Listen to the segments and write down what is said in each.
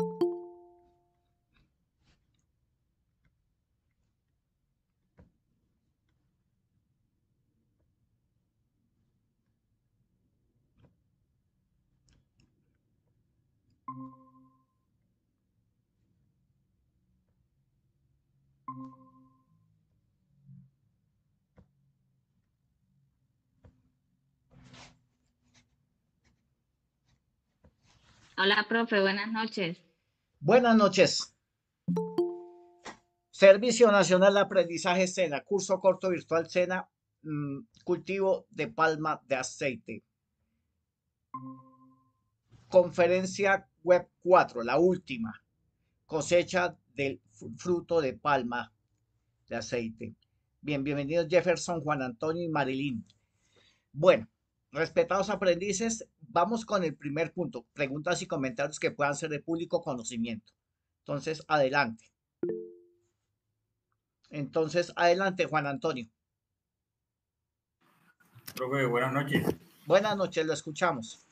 you Hola, profe, buenas noches. Buenas noches. Servicio Nacional de Aprendizaje Sena, curso corto virtual Sena, mm, cultivo de palma de aceite. Conferencia web 4, la última, cosecha del fruto de palma de aceite. Bien, bienvenidos Jefferson, Juan Antonio y Marilyn. Bueno, Respetados aprendices, vamos con el primer punto, preguntas y comentarios que puedan ser de público conocimiento. Entonces, adelante. Entonces, adelante, Juan Antonio. Profe, buenas noches. Buenas noches, lo escuchamos.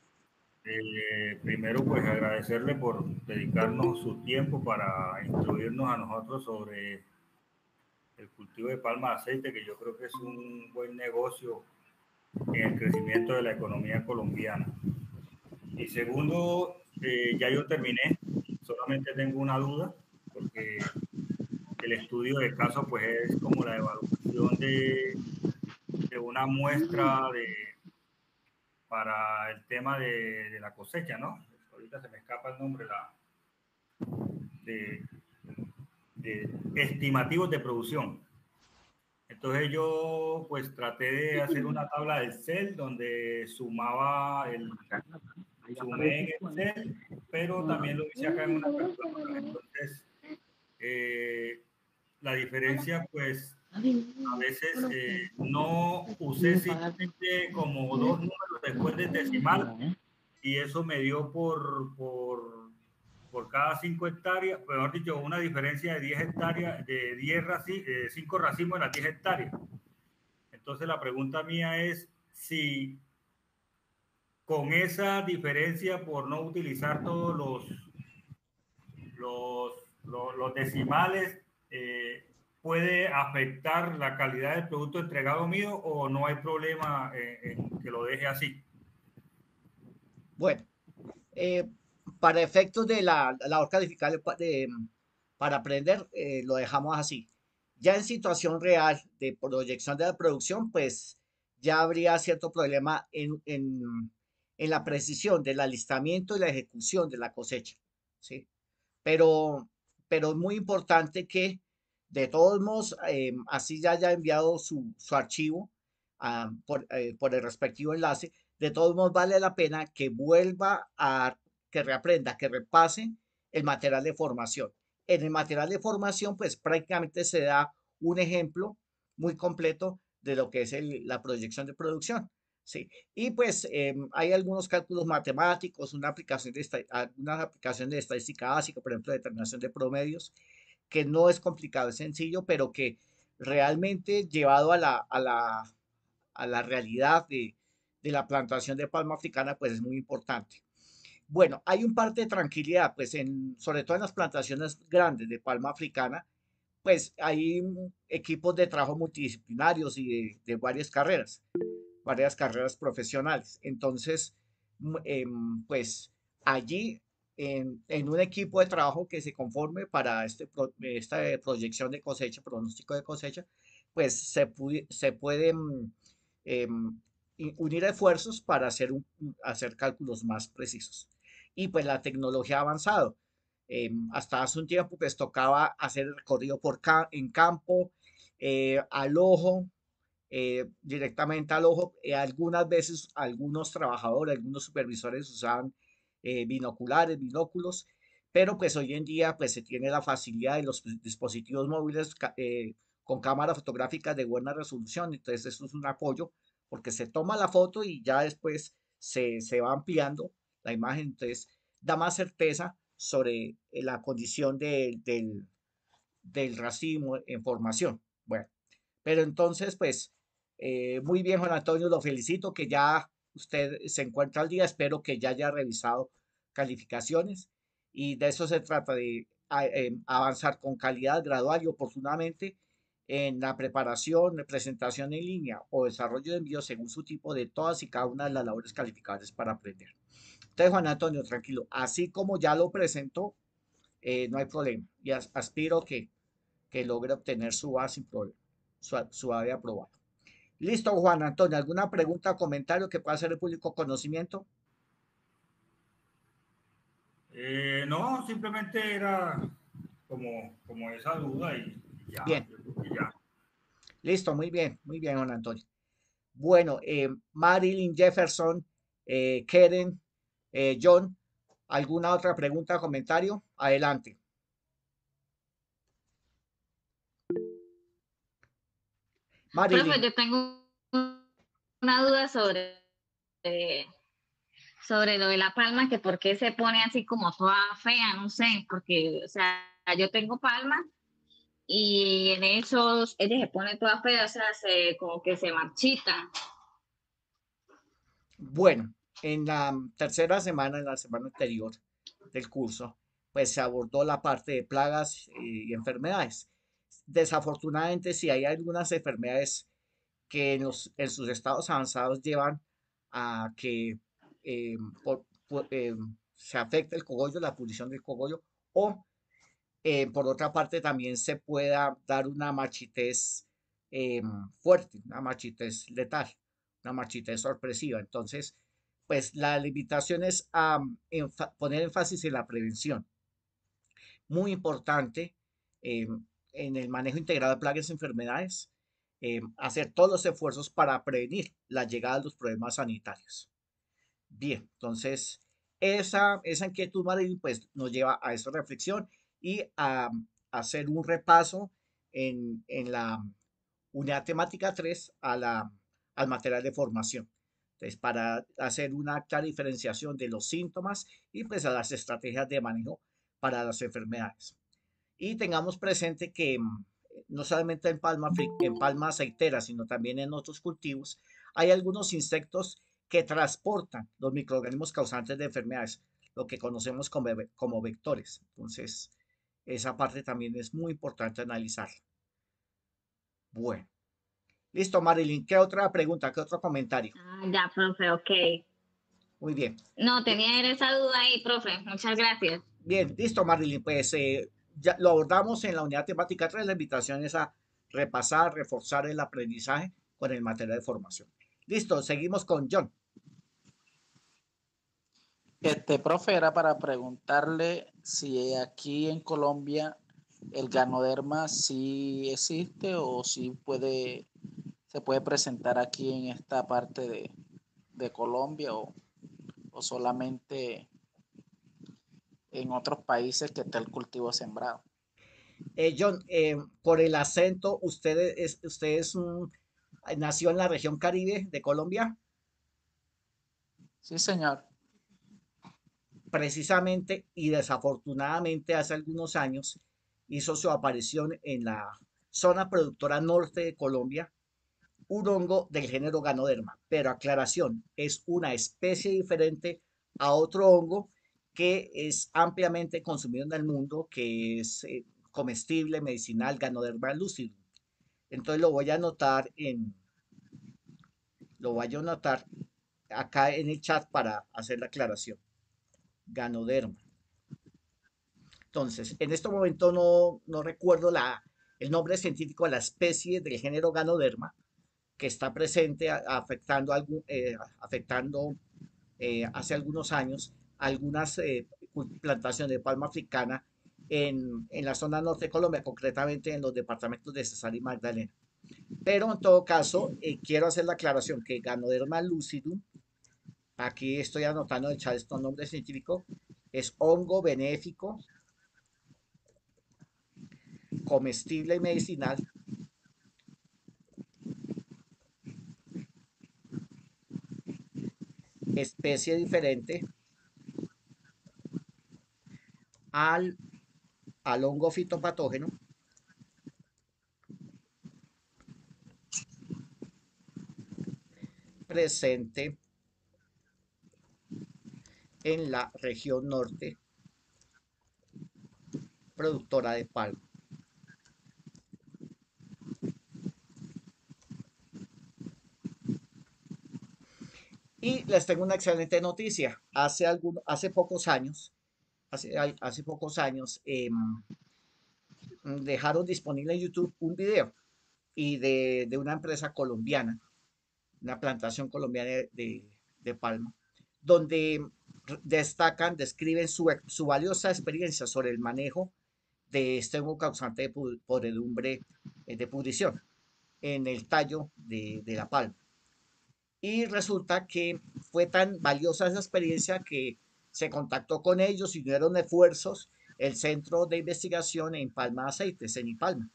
Eh, primero, pues agradecerle por dedicarnos su tiempo para instruirnos a nosotros sobre el cultivo de palma de aceite, que yo creo que es un buen negocio en el crecimiento de la economía colombiana. Y segundo, eh, ya yo terminé, solamente tengo una duda, porque el estudio de caso pues es como la evaluación de, una muestra para el tema de, la cosecha, ¿no? Ahorita se me escapa el nombre de estimativos de producción. Entonces yo pues traté de hacer una tabla de Excel donde sumaba el, sumé en Excel, pero también lo hice acá en una persona. Entonces, eh, la diferencia pues a veces eh, no usé simplemente como dos números después de decimal y eso me dio por, por por cada 5 hectáreas, mejor dicho, una diferencia de 10 hectáreas, de 10 5 eh, racimos en las 10 hectáreas. Entonces la pregunta mía es si con esa diferencia por no utilizar todos los, los, los, decimales, eh, puede afectar la calidad del producto entregado mío o no hay problema eh, en que lo deje así. Bueno, eh, para efectos de la labor calificada, de, mm, para aprender, eh, lo dejamos así. Ya en situación real de proyección de la producción, pues ya habría cierto problema en, en, la precisión del alistamiento y la ejecución de la cosecha. ¿sí? Pero, pero es muy importante que, de todos modos, em, así ya haya enviado su, su archivo ah, por, eh, por el respectivo enlace, de todos modos vale la pena que vuelva a que reaprenda, que repase el material de formación. En el material de formación, pues prácticamente se da un ejemplo muy completo de lo que es la proyección de producción. Sí. Y pues em, hay algunos cálculos matemáticos, una aplicación de algunas aplicaciones de estadística básica, por ejemplo, determinación de promedios, que no es complicado, es sencillo, pero que realmente llevado a la, a la, realidad de la plantación de palma africana, pues es muy importante. Bueno, hay un parte de tranquilidad, pues sobre todo en las plantaciones grandes de palma africana, pues hay equipos de trabajo multidisciplinarios y de, varias carreras, varias carreras profesionales. Entonces, mm, em, pues allí, en, un equipo de trabajo que se conforme para este esta proyección de cosecha, pronóstico de cosecha, pues se, se pueden mm, em, unir esfuerzos para hacer, hacer cálculos más precisos y pues la tecnología ha avanzado. Em, hasta hace un tiempo pues tocaba hacer el recorrido por en campo, eh, al ojo, eh, directamente al ojo. Eh, algunas veces algunos trabajadores, algunos supervisores usaban binoculares, binóculos, pero pues hoy en día pues se tiene la facilidad de los dispositivos móviles con cámaras fotográficas de buena resolución, entonces eso es un apoyo porque se toma la foto y ya después se, se va ampliando la imagen, entonces da más certeza sobre eh, la condición del, del racismo en formación. Bueno, pero entonces, pues, eh, muy bien, Juan Antonio, lo felicito que ya usted se encuentra al día, espero que ya haya revisado calificaciones y de eso se trata, de eh, avanzar con calidad gradual y oportunamente en la preparación, presentación en línea o desarrollo de envío según su tipo de todas y cada una de las labores calificadas para aprender. Entonces, Juan Antonio, tranquilo, así como ya lo presentó, eh, no hay problema. Y aspiro que, que logre obtener su A sin problema, su, A de aprobado. Listo, Juan Antonio, ¿alguna pregunta o comentario que pueda hacer el público conocimiento? Eh, no, simplemente era como, como esa duda y, ya. Bien. Listo, muy bien, muy bien, Juan Antonio. Bueno, eh, Marilyn Jefferson, Keren, eh, John, ¿alguna otra pregunta o comentario? Adelante. yo tengo una duda sobre, eh, sobre lo de la palma, que por qué se pone así como toda fea, no sé, porque, o sea, yo tengo palma y en esos ella se pone toda fea, o sea, como que se marchita. Bueno, en la tercera semana, en la semana anterior del curso, pues se abordó la parte de plagas eh, y enfermedades. Desafortunadamente, si hay algunas enfermedades que en, sus estados avanzados llevan a que eh, eh, se afecte el cogollo, la pudrición del cogollo, o por otra parte también se pueda dar una machitez fuerte, una machitez letal, una machitez sorpresiva. Entonces, pues la limitación es a poner énfasis en la prevención. Muy importante em, en el manejo integrado de plagas y enfermedades, em, hacer todos los esfuerzos para prevenir la llegada de los problemas sanitarios. Bien, entonces esa, esa inquietud, Marín, pues nos lleva a esa reflexión y a, hacer un repaso en, la unidad temática 3 al material de formación. Entonces, para hacer una clara diferenciación de los síntomas y pues a las estrategias de manejo para las enfermedades. Y tengamos presente que mm, no solamente en palma, en palma aceitera, sino también en otros cultivos, hay algunos insectos que transportan los microorganismos causantes de enfermedades, lo que conocemos como, como vectores. Entonces, esa parte también es muy importante analizar. Bueno, Listo, Marilyn, ¿qué otra pregunta, qué otro comentario? Ah, ya, profe, ok. Muy bien. No, tenía esa duda ahí, profe. Muchas gracias. Bien, listo, Marilyn. Pues eh, ya lo abordamos en la unidad temática 3. La invitación es a repasar, reforzar el aprendizaje con el material de formación. Listo, seguimos con John. Este, profe, era para preguntarle si aquí en Colombia el ganoderma sí existe o si puede se puede presentar aquí en esta parte de, Colombia o, solamente en otros países que está el cultivo sembrado. Eh, John, eh, por el acento, ¿usted es, nació en la región Caribe de Colombia? Sí, señor. Precisamente y desafortunadamente hace algunos años hizo su aparición en la zona productora norte de Colombia, un hongo del género Ganoderma, pero aclaración, es una especie diferente a otro hongo que es ampliamente consumido en el mundo, que es eh, comestible, medicinal, Ganoderma lucidum. Entonces lo voy a anotar en lo voy a anotar acá en el chat para hacer la aclaración. Ganoderma. Entonces, en este momento no, no recuerdo la, el nombre científico de la especie del género Ganoderma, que está presente afectando, eh, afectando eh, hace algunos años algunas eh, plantaciones de palma africana en, la zona norte de Colombia, concretamente en los departamentos de Cesar y Magdalena. Pero en todo caso, quiero hacer la aclaración que Ganoderma lucidum, aquí estoy anotando el chat nombre nombre es hongo benéfico comestible y medicinal especie diferente al, al hongo fitopatógeno. presente en la región norte productora de palma. Y les tengo una excelente noticia. Hace, hace pocos años, hace, pocos años, em, dejaron disponible en YouTube un video y de, una empresa colombiana, una plantación colombiana de, palma, donde destacan, describen su, valiosa experiencia sobre el manejo de este hongo causante de podredumbre eh, de pudrición en el tallo de la palma. Y resulta que fue tan valiosa esa experiencia que se contactó con ellos y dieron esfuerzos el centro de investigación en Palma de Aceite, Palma.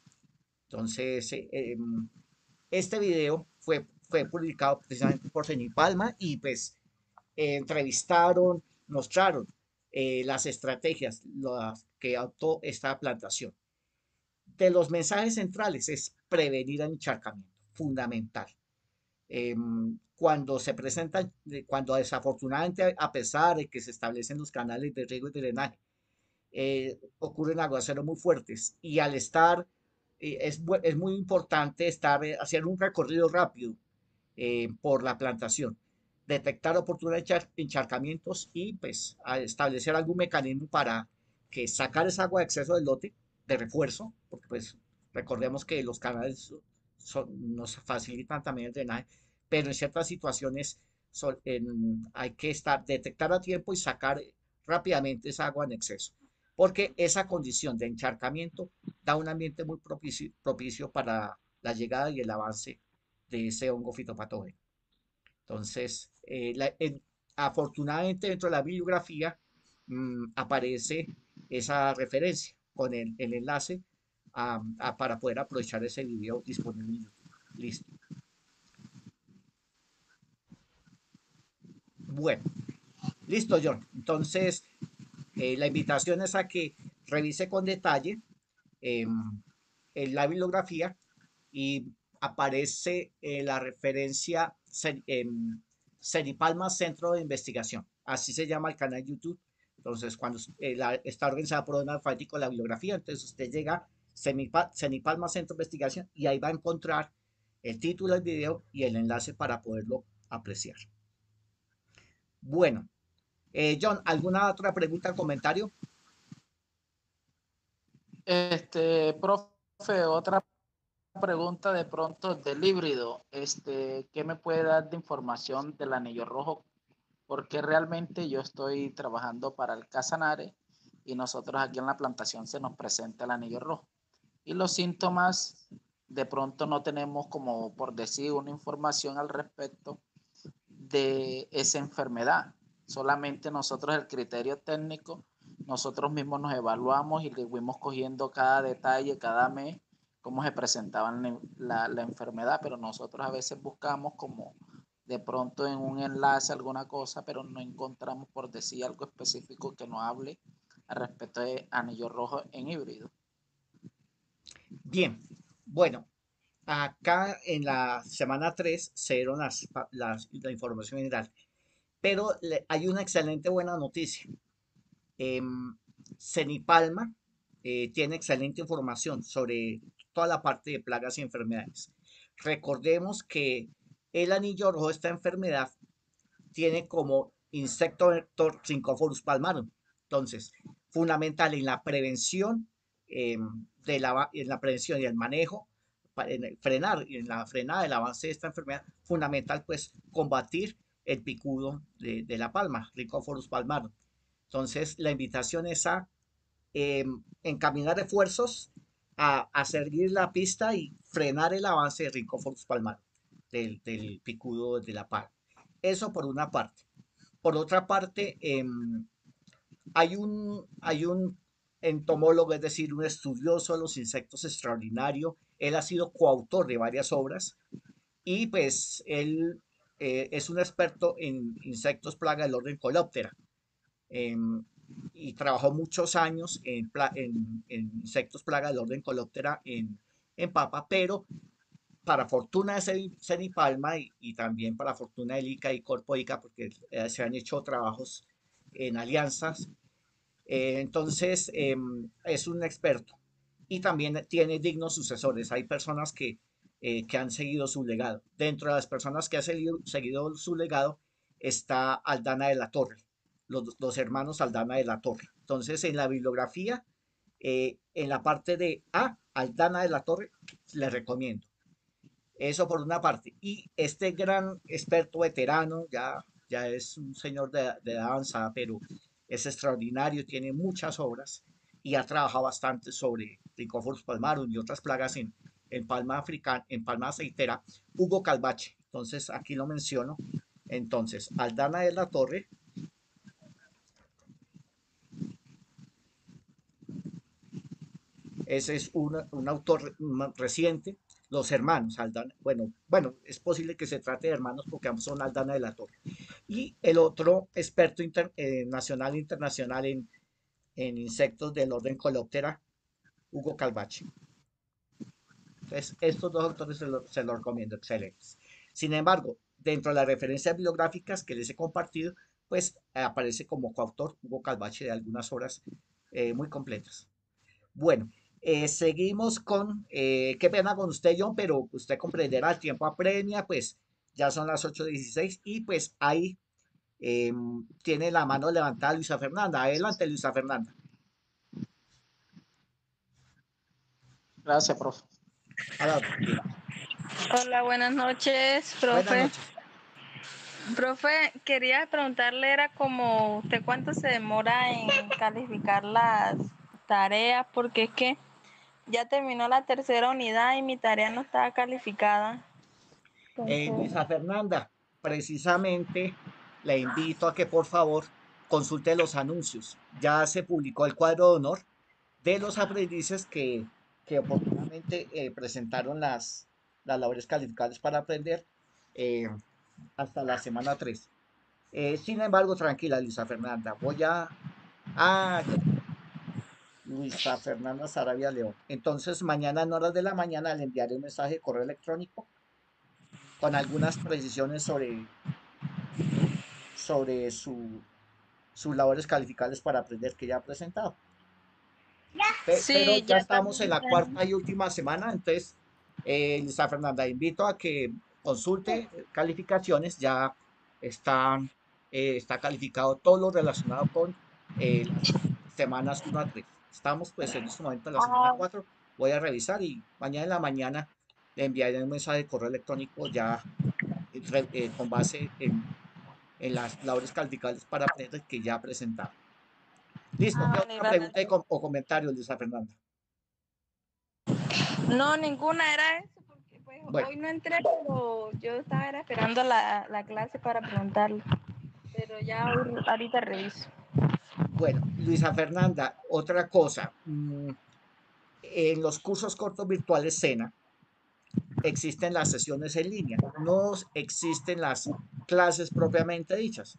Entonces, eh, eh, este video fue, fue publicado precisamente por CENIPALMA y pues eh, entrevistaron, mostraron las estrategias las que adoptó esta plantación. De los mensajes centrales es prevenir el encharcamiento, fundamental. Em, cuando se presentan, eh, cuando desafortunadamente, a pesar de que se establecen los canales de riego y drenaje, eh, ocurren aguaceros muy fuertes y al estar, eh, es, es, muy importante estar, hacer un recorrido rápido por la plantación, detectar oportunidades de encharcamientos y pues establecer algún mecanismo para que sacar esa agua de exceso del lote de refuerzo, porque pues recordemos que los canales son, nos facilitan también el drenaje, pero en ciertas situaciones hay que estar, detectar a tiempo y sacar rápidamente esa agua en exceso, porque esa condición de encharcamiento da un ambiente muy propicio, para la llegada y el avance de ese hongo fitopatógeno. Entonces, eh, afortunadamente dentro de la bibliografía mm, aparece esa referencia con el, enlace para poder aprovechar ese video disponible Listo. Bueno, listo, John. Entonces, eh, la invitación es a que revise con detalle em, la bibliografía y aparece eh, la referencia em, CENIPALMA Centro de Investigación. Así se llama el canal YouTube. Entonces, cuando eh, está organizada por un alfabético la bibliografía, entonces usted llega a CENIPALMA Centro de Investigación y ahí va a encontrar el título del video y el enlace para poderlo apreciar. Bueno, eh, John, ¿alguna otra pregunta o comentario? Este, profe, otra pregunta de pronto del híbrido. Este, ¿Qué me puede dar de información del anillo rojo? Porque realmente yo estoy trabajando para el Casanare y nosotros aquí en la plantación se nos presenta el anillo rojo. Y los síntomas, de pronto no tenemos como por decir una información al respecto de esa enfermedad. Solamente nosotros el criterio técnico, nosotros mismos nos evaluamos y le fuimos cogiendo cada detalle, cada mes, cómo se presentaba la, la enfermedad, pero nosotros a veces buscamos como de pronto en un enlace alguna cosa, pero no encontramos por decir algo específico que nos hable al respecto de anillo rojo en híbrido. Bien, bueno, Acá en la semana 3 se dieron las, la información general. Pero hay una excelente buena noticia. Em, Cenipalma eh, tiene excelente información sobre toda la parte de plagas y enfermedades. Recordemos que el anillo rojo, esta enfermedad, tiene como insecto vector Cincoforus palmarum. Entonces, fundamental en la prevención, em, de la, en la prevención y el manejo frenar, y en la frenada del avance de esta enfermedad, fundamental pues combatir el picudo de, la palma, ricóforos palmar Entonces, la invitación es a em, encaminar esfuerzos a, a, seguir la pista y frenar el avance de Ricóforos palmarum, del, del, picudo de la palma. Eso por una parte. Por otra parte, em, hay, un, hay un entomólogo, es decir, un estudioso de los insectos extraordinario él ha sido coautor de varias obras y pues él eh, es un experto en insectos plaga del orden Coleoptera. Em, y trabajó muchos años en, insectos plaga del orden Coleoptera en, en Papa, pero para fortuna de Palma y, y también para fortuna de ICA y Corpo ICA, porque eh, se han hecho trabajos en alianzas, eh, entonces em, es un experto y también tiene dignos sucesores. Hay personas que, eh, que han seguido su legado. Dentro de las personas que han seguido, seguido su legado está Aldana de la Torre, los, los, hermanos Aldana de la Torre. Entonces, en la bibliografía, eh, en la parte de A, Aldana de la Torre, le recomiendo. Eso por una parte. Y este gran experto veterano, ya, ya es un señor de, de danza, pero es extraordinario, tiene muchas obras y ha trabajado bastante sobre tricóforos palmarum y otras plagas en, en palma africana, en palma aceitera, Hugo Calvache. Entonces, aquí lo menciono. Entonces, Aldana de la Torre, Ese es un, un, autor reciente, los hermanos Aldana. Bueno, bueno, es posible que se trate de hermanos porque ambos son Aldana de la Torre. Y el otro experto eh, nacional e internacional en en insectos del orden Coleoptera, Hugo Calvache. Entonces, estos dos autores se los lo recomiendo, excelentes. Sin embargo, dentro de las referencias bibliográficas que les he compartido, pues aparece como coautor Hugo Calvache de algunas obras eh, muy completas. Bueno, eh, seguimos con, eh, qué pena con usted, John, pero usted comprenderá, el tiempo apremia, pues ya son las 8.16 y pues hay Em, tiene la mano levantada Luisa Fernanda. Adelante, Luisa Fernanda. Gracias, profe. Hola, buenas noches, profe. Buenas Profe, quería preguntarle, era como usted cuánto se demora en calificar las tareas, porque es que ya terminó la tercera unidad y mi tarea no estaba calificada. Eh, Luisa Fernanda, precisamente le invito a que por favor consulte los anuncios. Ya se publicó el cuadro de honor de los aprendices que, oportunamente eh, presentaron las, las labores calificadas para aprender eh, hasta la semana 3. Eh, sin embargo, tranquila, Luisa Fernanda, voy a... Ah, Luisa Fernanda Sarabia León. Entonces, mañana en horas de la mañana le enviaré un mensaje de correo electrónico con algunas precisiones sobre sobre su, sus labores calificables para aprender que ya ha presentado. sí, pero ya, estamos en la cuarta y última semana, entonces, eh, Fernanda, invito a que consulte calificaciones, ya están, eh, está calificado todo lo relacionado con eh, semanas 1 a 3. Estamos pues en este momento en la semana 4, ah. voy a revisar y mañana en la mañana le enviaré un mensaje de correo electrónico ya eh, con base en en las labores caldicales para planetas que ya presentaba. Listo, ah, otra pregunta o comentario, Luisa Fernanda? No, ninguna era eso, porque pues, hoy no entré, pero yo estaba esperando la, clase para preguntarle. Pero ya ahorita reviso. Bueno, Luisa Fernanda, otra cosa. Mm, en los cursos cortos virtuales SENA, existen las sesiones en línea, no existen las clases propiamente dichas.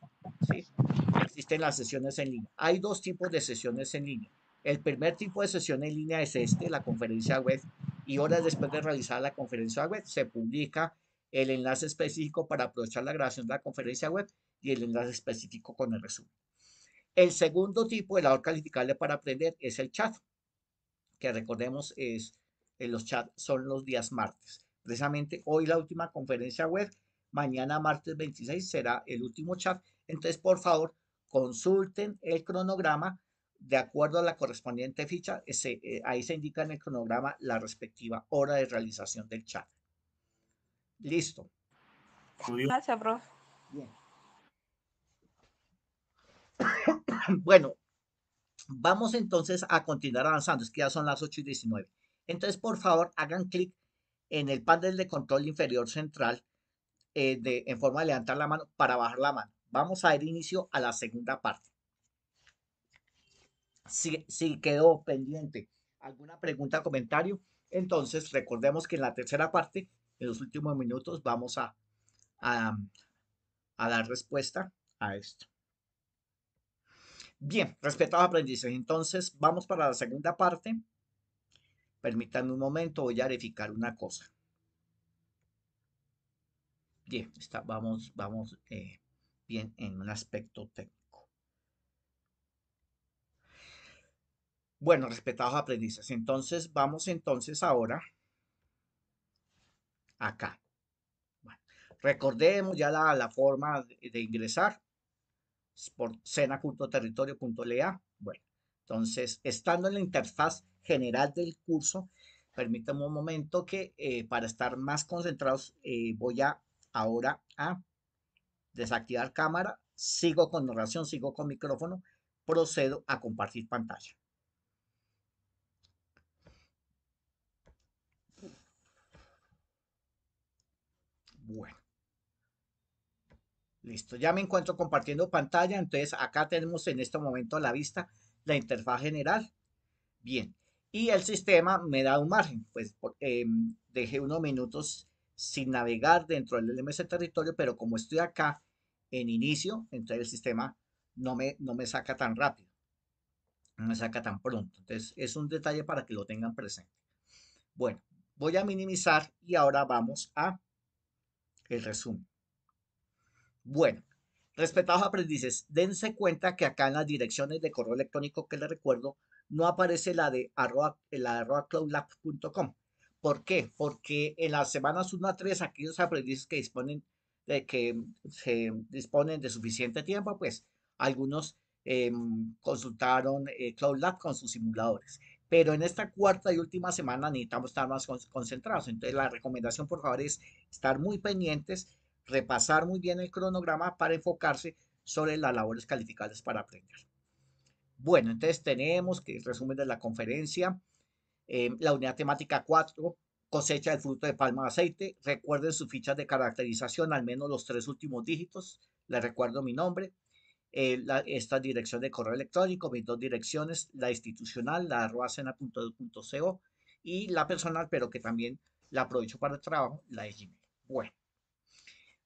Existen las sesiones en línea. Hay dos tipos de sesiones en línea. El primer tipo de sesión en línea es este, la conferencia web, y horas después de realizar la conferencia web se publica el enlace específico para aprovechar la grabación de la conferencia web y el enlace específico con el resumen. El segundo tipo de labor calificable para aprender es el chat, que recordemos es en eh, los chats son los días martes precisamente hoy la última conferencia web, mañana martes 26 será el último chat. Entonces, por favor, consulten el cronograma de acuerdo a la correspondiente ficha. Eh, ahí se indica en el cronograma la respectiva hora de realización del chat. Listo. Gracias, profe. Bien. bueno, vamos entonces a continuar avanzando. Es que ya son las 8 y 19. Entonces, por favor, hagan clic en el panel de control inferior central eh, en forma de levantar la mano para bajar la mano. Vamos a dar inicio a la segunda parte. Si, quedó pendiente alguna pregunta o comentario, entonces recordemos que en la tercera parte, en los últimos minutos, vamos a, a, a dar respuesta a esto. Bien, respetados aprendices, entonces vamos para la segunda parte. Permítanme un momento, voy a verificar una cosa. Bien, está, vamos, vamos eh, bien en un aspecto técnico. Bueno, respetados aprendices, entonces vamos entonces ahora acá. recordemos ya la, forma de, ingresar por lea. Bueno, entonces, estando en la interfaz general del curso, permítame un momento que eh, para estar más concentrados eh, voy a ahora a desactivar cámara, sigo con narración, sigo con micrófono, procedo a compartir pantalla. Bueno. Listo, ya me encuentro compartiendo pantalla, entonces acá tenemos en este momento la vista la interfaz general. Bien, y el sistema me da un margen, pues em, dejé unos minutos sin navegar dentro del LMS territorio, pero como estoy acá en inicio, entonces el sistema no me, no me saca tan rápido, no me saca tan pronto. Entonces es un detalle para que lo tengan presente. Bueno, voy a minimizar y ahora vamos a el resumen. Bueno, Respetados aprendices, dense cuenta que acá en las direcciones de correo electrónico que les recuerdo, no aparece la de arroba, la arroba cloudlab.com. ¿Por qué? Porque en las semanas 1 a 3, aquellos aprendices que disponen de, que se disponen de suficiente tiempo, pues algunos em, consultaron eh, CloudLab con sus simuladores. Pero en esta cuarta y última semana necesitamos estar más concentrados. Entonces la recomendación, por favor, es estar muy pendientes repasar muy bien el cronograma para enfocarse sobre las labores calificables para aprender. Bueno, entonces tenemos que el resumen de la conferencia, em, la unidad temática 4, cosecha del fruto de palma de aceite. Recuerden sus fichas de caracterización, al menos los tres últimos dígitos. Les recuerdo mi nombre, eh, esta dirección de correo electrónico, mis dos direcciones, la institucional, la cena.edu.co y la personal, pero que también la aprovecho para el trabajo, la de Gmail. Bueno.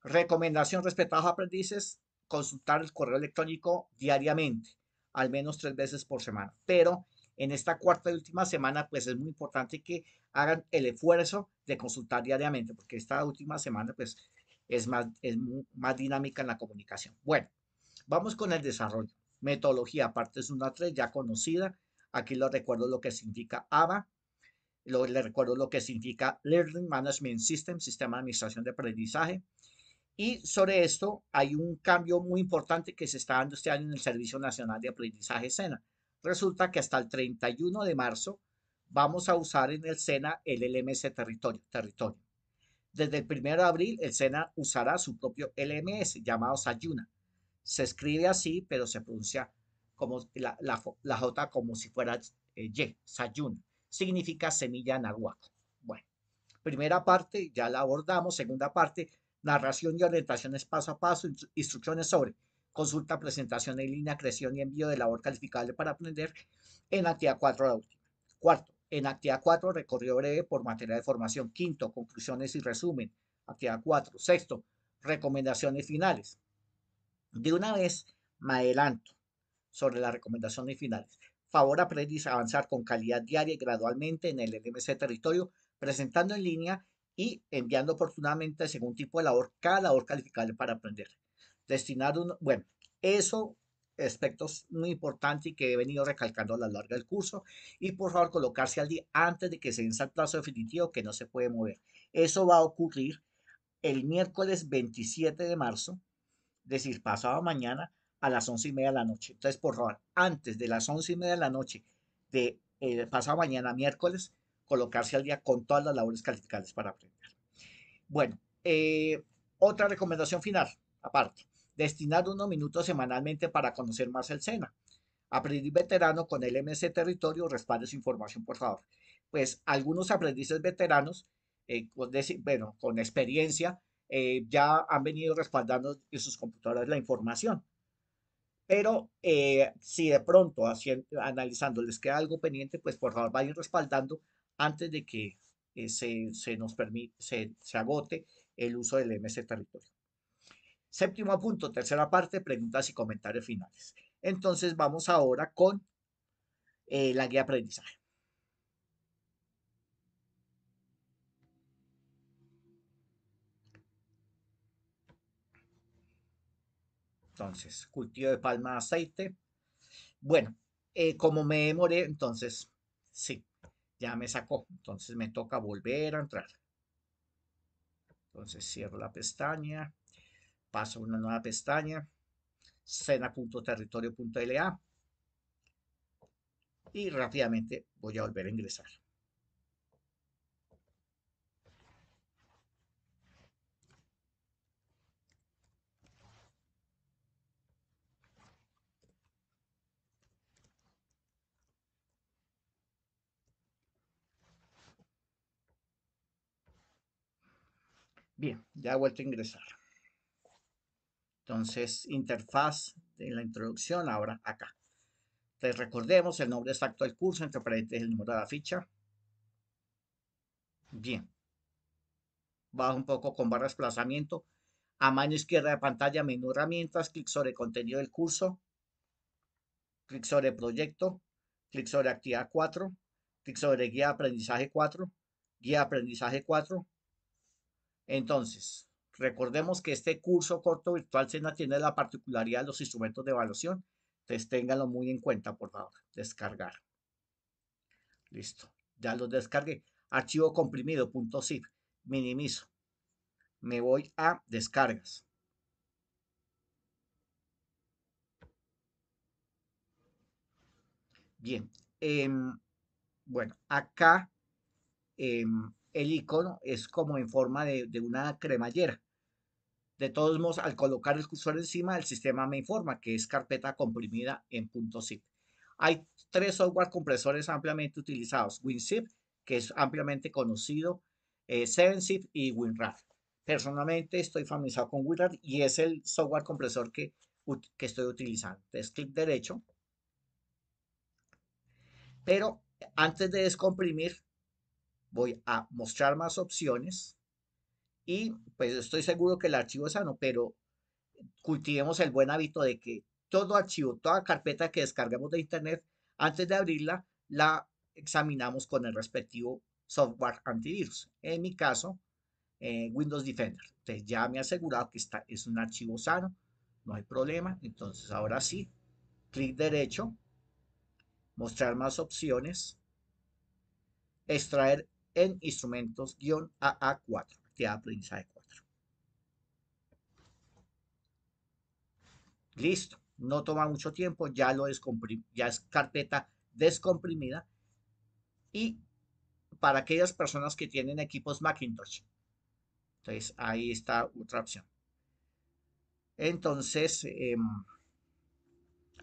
Recomendación respetados aprendices, consultar el correo electrónico diariamente, al menos tres veces por semana. Pero en esta cuarta y última semana, pues es muy importante que hagan el esfuerzo de consultar diariamente, porque esta última semana, pues es más, es más dinámica en la comunicación. Bueno, vamos con el desarrollo. Metodología, aparte 1 a 3, ya conocida. Aquí les recuerdo lo que significa ABA. les recuerdo lo que significa Learning Management System, Sistema de Administración de Aprendizaje. Y sobre esto hay un cambio muy importante que se está dando este año en el Servicio Nacional de Aprendizaje SENA. Resulta que hasta el 31 de marzo vamos a usar en el SENA el LMS territorio, territorio. Desde el 1 de abril el SENA usará su propio LMS llamado Sayuna. Se escribe así, pero se pronuncia como la, la, J como si fuera eh, Y, Sayuna. Significa semilla nahuatl. Bueno, primera parte ya la abordamos, segunda parte narración y orientaciones paso a paso, instrucciones sobre consulta, presentación en línea, creación y envío de labor calificable para aprender en actividad 4 la última. Cuarto, en actividad 4, recorrido breve por materia de formación. Quinto, conclusiones y resumen. Actividad 4. Sexto, recomendaciones finales. De una vez me adelanto sobre las recomendaciones finales. Favor aprendiz avanzar con calidad diaria y gradualmente en el LMC territorio, presentando en línea y enviando oportunamente según tipo de labor cada labor calificable para aprender. Destinar un, bueno, eso aspectos muy importantes y que he venido recalcando a lo largo del curso. Y por favor, colocarse al día antes de que se vence el plazo definitivo que no se puede mover. Eso va a ocurrir el miércoles 27 de marzo, es decir, pasado mañana a las 11 y media de la noche. Entonces, por favor, antes de las 11 y media de la noche de eh, pasado mañana, miércoles, colocarse al día con todas las labores calificables para aprender. Bueno, eh, otra recomendación final, aparte, destinar unos minutos semanalmente para conocer más el SENA. Aprendiz veterano con el ms Territorio, respalde su información, por favor. Pues algunos aprendices veteranos, eh, bueno, con experiencia, eh, ya han venido respaldando en sus computadoras la información. Pero si de pronto haciendo, analizando les queda algo pendiente, pues por favor vayan respaldando antes de que eh, se, nos permite, se, agote el uso del MS territorio. Séptimo punto, tercera parte, preguntas y comentarios finales. Entonces vamos ahora con eh, la guía de aprendizaje. Entonces, cultivo de palma aceite. Bueno, eh, como me demoré, entonces, sí, ya me sacó. Entonces me toca volver a entrar. Entonces cierro la pestaña, paso a una nueva pestaña, cena.territorio.la y rápidamente voy a volver a ingresar. Bien, ya he vuelto a ingresar. Entonces, interfaz de la introducción ahora acá. Te recordemos el nombre exacto del curso, entre paréntesis el número de la ficha. Bien. Bajo un poco con barra desplazamiento. A mano izquierda de pantalla, menú herramientas, clic sobre contenido del curso, clic sobre proyecto, clic sobre actividad 4, clic sobre guía de aprendizaje 4, guía de aprendizaje 4, entonces, recordemos que este curso corto virtual SENA tiene la particularidad de los instrumentos de evaluación. Entonces, ténganlo muy en cuenta, por favor. Descargar. Listo. Ya lo descargué. Archivo comprimido, Minimizo. Me voy a descargas. Bien. Em, bueno, acá em, el icono es como en forma de, una cremallera. De todos modos, al colocar el cursor encima, el sistema me informa que es carpeta comprimida en .zip. Hay tres software compresores ampliamente utilizados, WinZip, que es ampliamente conocido, 7zip eh, y WinRAR. Personalmente estoy familiarizado con WinRAR y es el software compresor que, que estoy utilizando. Es clic derecho. Pero antes de descomprimir, voy a mostrar más opciones y pues estoy seguro que el archivo es sano, pero cultivemos el buen hábito de que todo archivo, toda carpeta que descargamos de Internet, antes de abrirla, la examinamos con el respectivo software antivirus. En mi caso, eh, Windows Defender. Entonces ya me ha asegurado que está, es un archivo sano, no hay problema. Entonces ahora sí, clic derecho, mostrar más opciones, extraer en instrumentos-AA4, que de aprendizaje 4. Listo, no toma mucho tiempo, ya, lo ya es carpeta descomprimida. Y para aquellas personas que tienen equipos Macintosh, entonces ahí está otra opción. Entonces, em,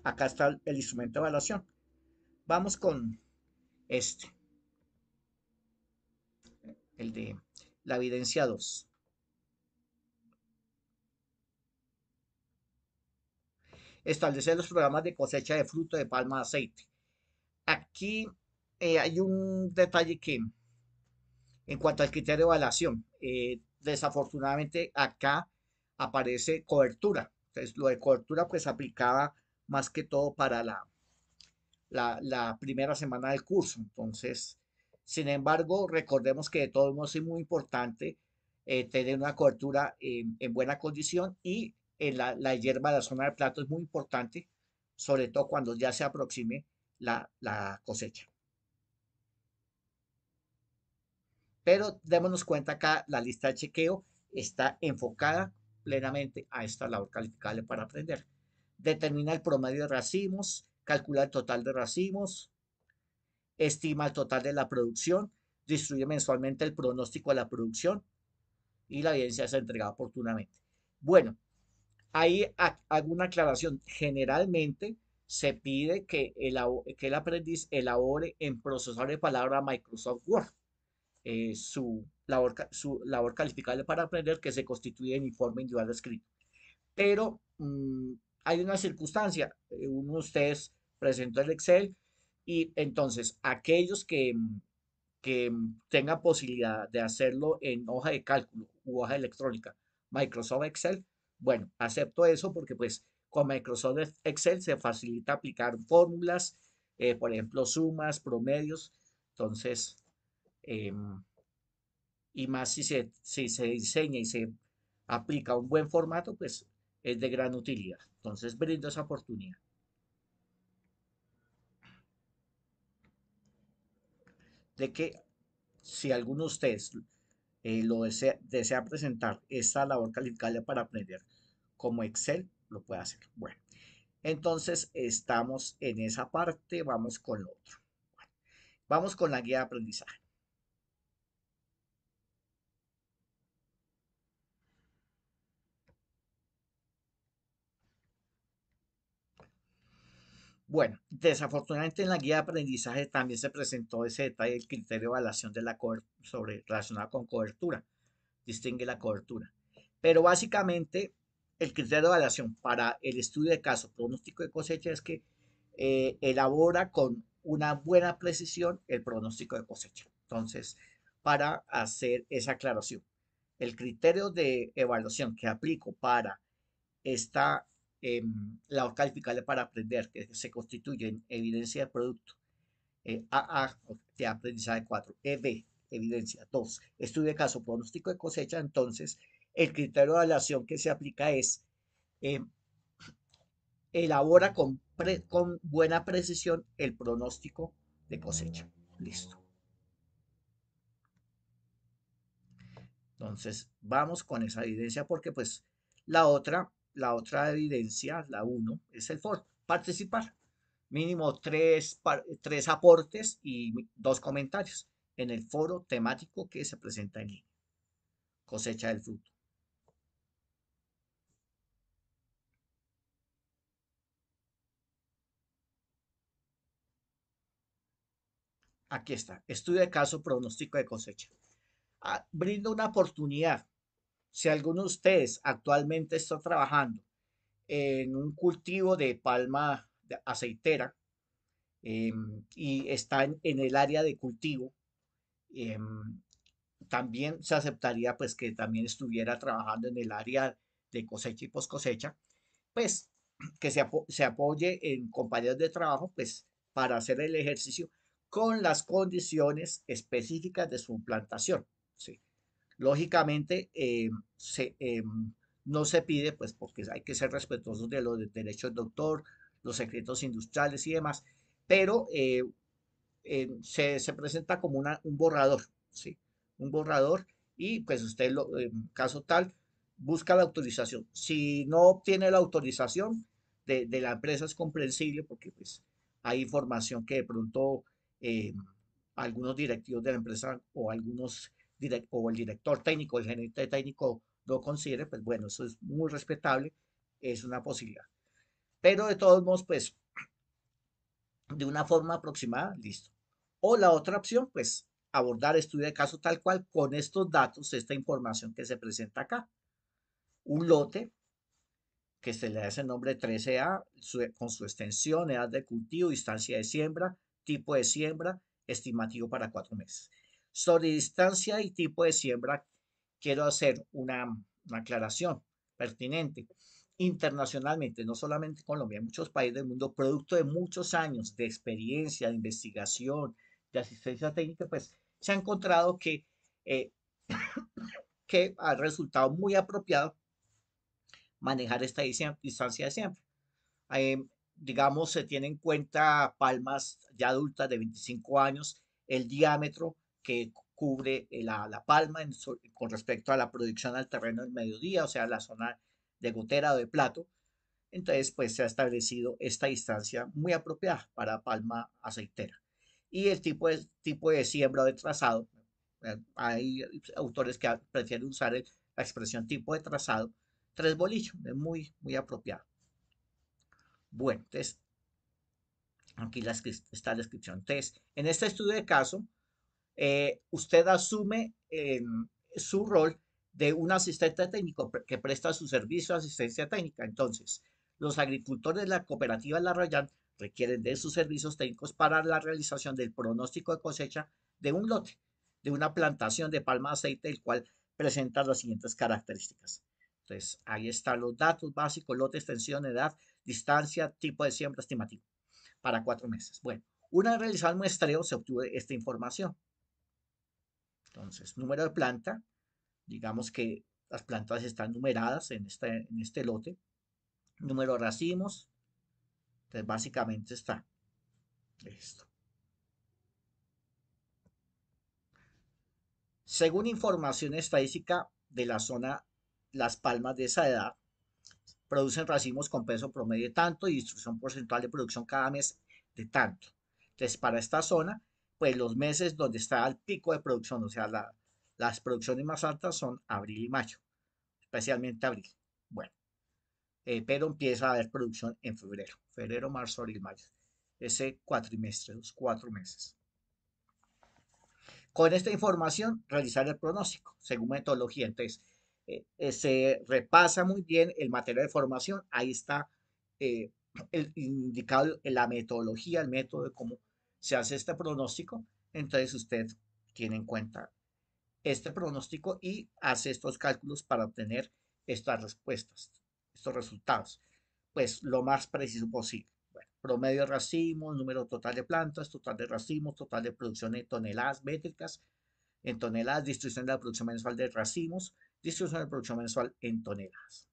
acá está el instrumento de evaluación. Vamos con este el de la evidencia 2. Establecer los programas de cosecha de fruto de palma de aceite. Aquí eh, hay un detalle que, en cuanto al criterio de evaluación, eh, desafortunadamente acá aparece cobertura. Entonces, lo de cobertura pues aplicaba más que todo para la, la, la primera semana del curso. Entonces, sin embargo, recordemos que de todos modos es muy importante eh, tener una cobertura en, buena condición y en eh, la, hierba de la zona del plato es muy importante, sobre todo cuando ya se aproxime la, la cosecha. Pero démonos cuenta acá, la lista de chequeo está enfocada plenamente a esta labor calificable para aprender. Determina el promedio de racimos, calcula el total de racimos, estima el total de la producción, distribuye mensualmente el pronóstico de la producción y la evidencia es entrega oportunamente. Bueno, ahí hago una aclaración. Generalmente se pide que el, que el aprendiz elabore en procesador de palabra Microsoft Word eh, su, labor, su labor calificable para aprender que se constituye en informe individual escrito. Pero mm, hay una circunstancia. Eh, uno de ustedes presentó el Excel y entonces, aquellos que, mm, que mm, tengan posibilidad de hacerlo en hoja de cálculo u hoja electrónica, Microsoft Excel, bueno, acepto eso porque pues con Microsoft Excel se facilita aplicar fórmulas, eh, por ejemplo, sumas, promedios, entonces, em, y más si se, si se diseña y se aplica un buen formato, pues es de gran utilidad. Entonces, brindo esa oportunidad. de que si alguno de ustedes eh, lo desea, presentar esta labor calificable para aprender como Excel, lo puede hacer. Bueno, entonces estamos en esa parte, vamos con lo otro. vamos con la guía de aprendizaje. Bueno, desafortunadamente en la guía de aprendizaje también se presentó ese detalle del criterio de evaluación de la sobre, relacionado con cobertura. Distingue la cobertura. Pero básicamente el criterio de evaluación para el estudio de caso pronóstico de cosecha es que eh, elabora con una buena precisión el pronóstico de cosecha. Entonces, para hacer esa aclaración, el criterio de evaluación que aplico para esta eh, la para aprender, que se constituye en evidencia de producto. Eh, AA, de aprendizaje 4. EB, evidencia 2. Estudio de caso, pronóstico de cosecha. Entonces, el criterio de evaluación que se aplica es em, elabora con, con buena precisión el pronóstico de cosecha. Listo. Entonces, vamos con esa evidencia porque pues la otra la otra evidencia, la 1, es el foro. participar. Mínimo tres, tres aportes y dos comentarios en el foro temático que se presenta en línea. Cosecha del fruto. Aquí está, estudio de caso, pronóstico de cosecha. Ah, brinda una oportunidad si alguno de ustedes actualmente está trabajando en un cultivo de palma aceitera em, y está en, el área de cultivo, em, también se aceptaría pues que también estuviera trabajando en el área de cosecha y post cosecha, pues que se, apoye en compañeros de trabajo pues para hacer el ejercicio con las condiciones específicas de su plantación. Lógicamente, eh, eh, no se pide, pues porque hay que ser respetuosos de los derechos del doctor, los secretos industriales y demás, pero eh, se, presenta como un borrador, ¿sí? Un borrador y pues usted, lo, en caso tal, busca la autorización. Si no obtiene la autorización de, de la empresa es comprensible porque pues hay información que de pronto algunos directivos de la empresa o algunos o el director técnico, el gerente técnico lo considere, pues bueno, eso es muy respetable, es una posibilidad. Pero de todos modos, pues, de una forma aproximada, listo. O la otra opción, pues, abordar estudio de caso tal cual con estos datos, esta información que se presenta acá. Un lote que se le hace el nombre 13A con su extensión, edad de cultivo, distancia de siembra, tipo de siembra, estimativo para cuatro meses. Sobre distancia y tipo de siembra, quiero hacer una, aclaración pertinente. Internacionalmente, no solamente en Colombia, en muchos países del mundo, producto de muchos años de experiencia, de investigación, de asistencia técnica, pues se ha encontrado que, eh, que ha resultado muy apropiado manejar esta distancia de siembra. Eh, digamos, se tiene en cuenta palmas ya adultas de 25 años, el diámetro, que cubre eh, la, palma con respecto a la producción al terreno del mediodía, o sea, la zona de gotera o de plato. Entonces, pues se ha establecido esta distancia muy apropiada para palma aceitera. Y el tipo de, tipo de siembra de trazado, eh, hay autores que prefieren usar la expresión tipo de trazado, tres bolillos, es muy, muy apropiado. Bueno, entonces, aquí está la descripción. Entonces, en este estudio de caso, eh, usted asume em, su rol de un asistente técnico que presta su servicio de asistencia técnica. Entonces, los agricultores de la cooperativa La Rayán requieren de sus servicios técnicos para la realización del pronóstico de cosecha de un lote, de una plantación de palma de aceite, el cual presenta las siguientes características. Entonces, ahí están los datos básicos, lote, extensión, edad, distancia, tipo de siembra estimativo para cuatro meses. Bueno, una vez realizado el muestreo, se obtuvo esta información. Entonces, número de planta, digamos que las plantas están numeradas en este, en este lote. Número de racimos, entonces básicamente está esto. Según información estadística de la zona Las Palmas de esa edad, producen racimos con peso promedio de tanto y distribución porcentual de producción cada mes de tanto. Entonces, para esta zona, pues los meses donde está el pico de producción, o sea, las producciones más altas son abril y mayo, especialmente abril. Bueno, eh, pero empieza a haber producción en febrero, febrero, marzo, abril, mayo, ese cuatrimestre, los cuatro meses. Con esta información, realizar el pronóstico según metodología. Entonces, eh, eh, se repasa muy bien el material de formación. Ahí está el, indicado la metodología, el método de cómo se hace este pronóstico, entonces usted tiene en cuenta este pronóstico y hace estos cálculos para obtener estas respuestas, estos resultados, pues lo más preciso posible. promedio de racimos, número total de plantas, total de racimos, total de producción en toneladas métricas, en toneladas, distribución de la producción mensual de racimos, distribución de la producción mensual en toneladas.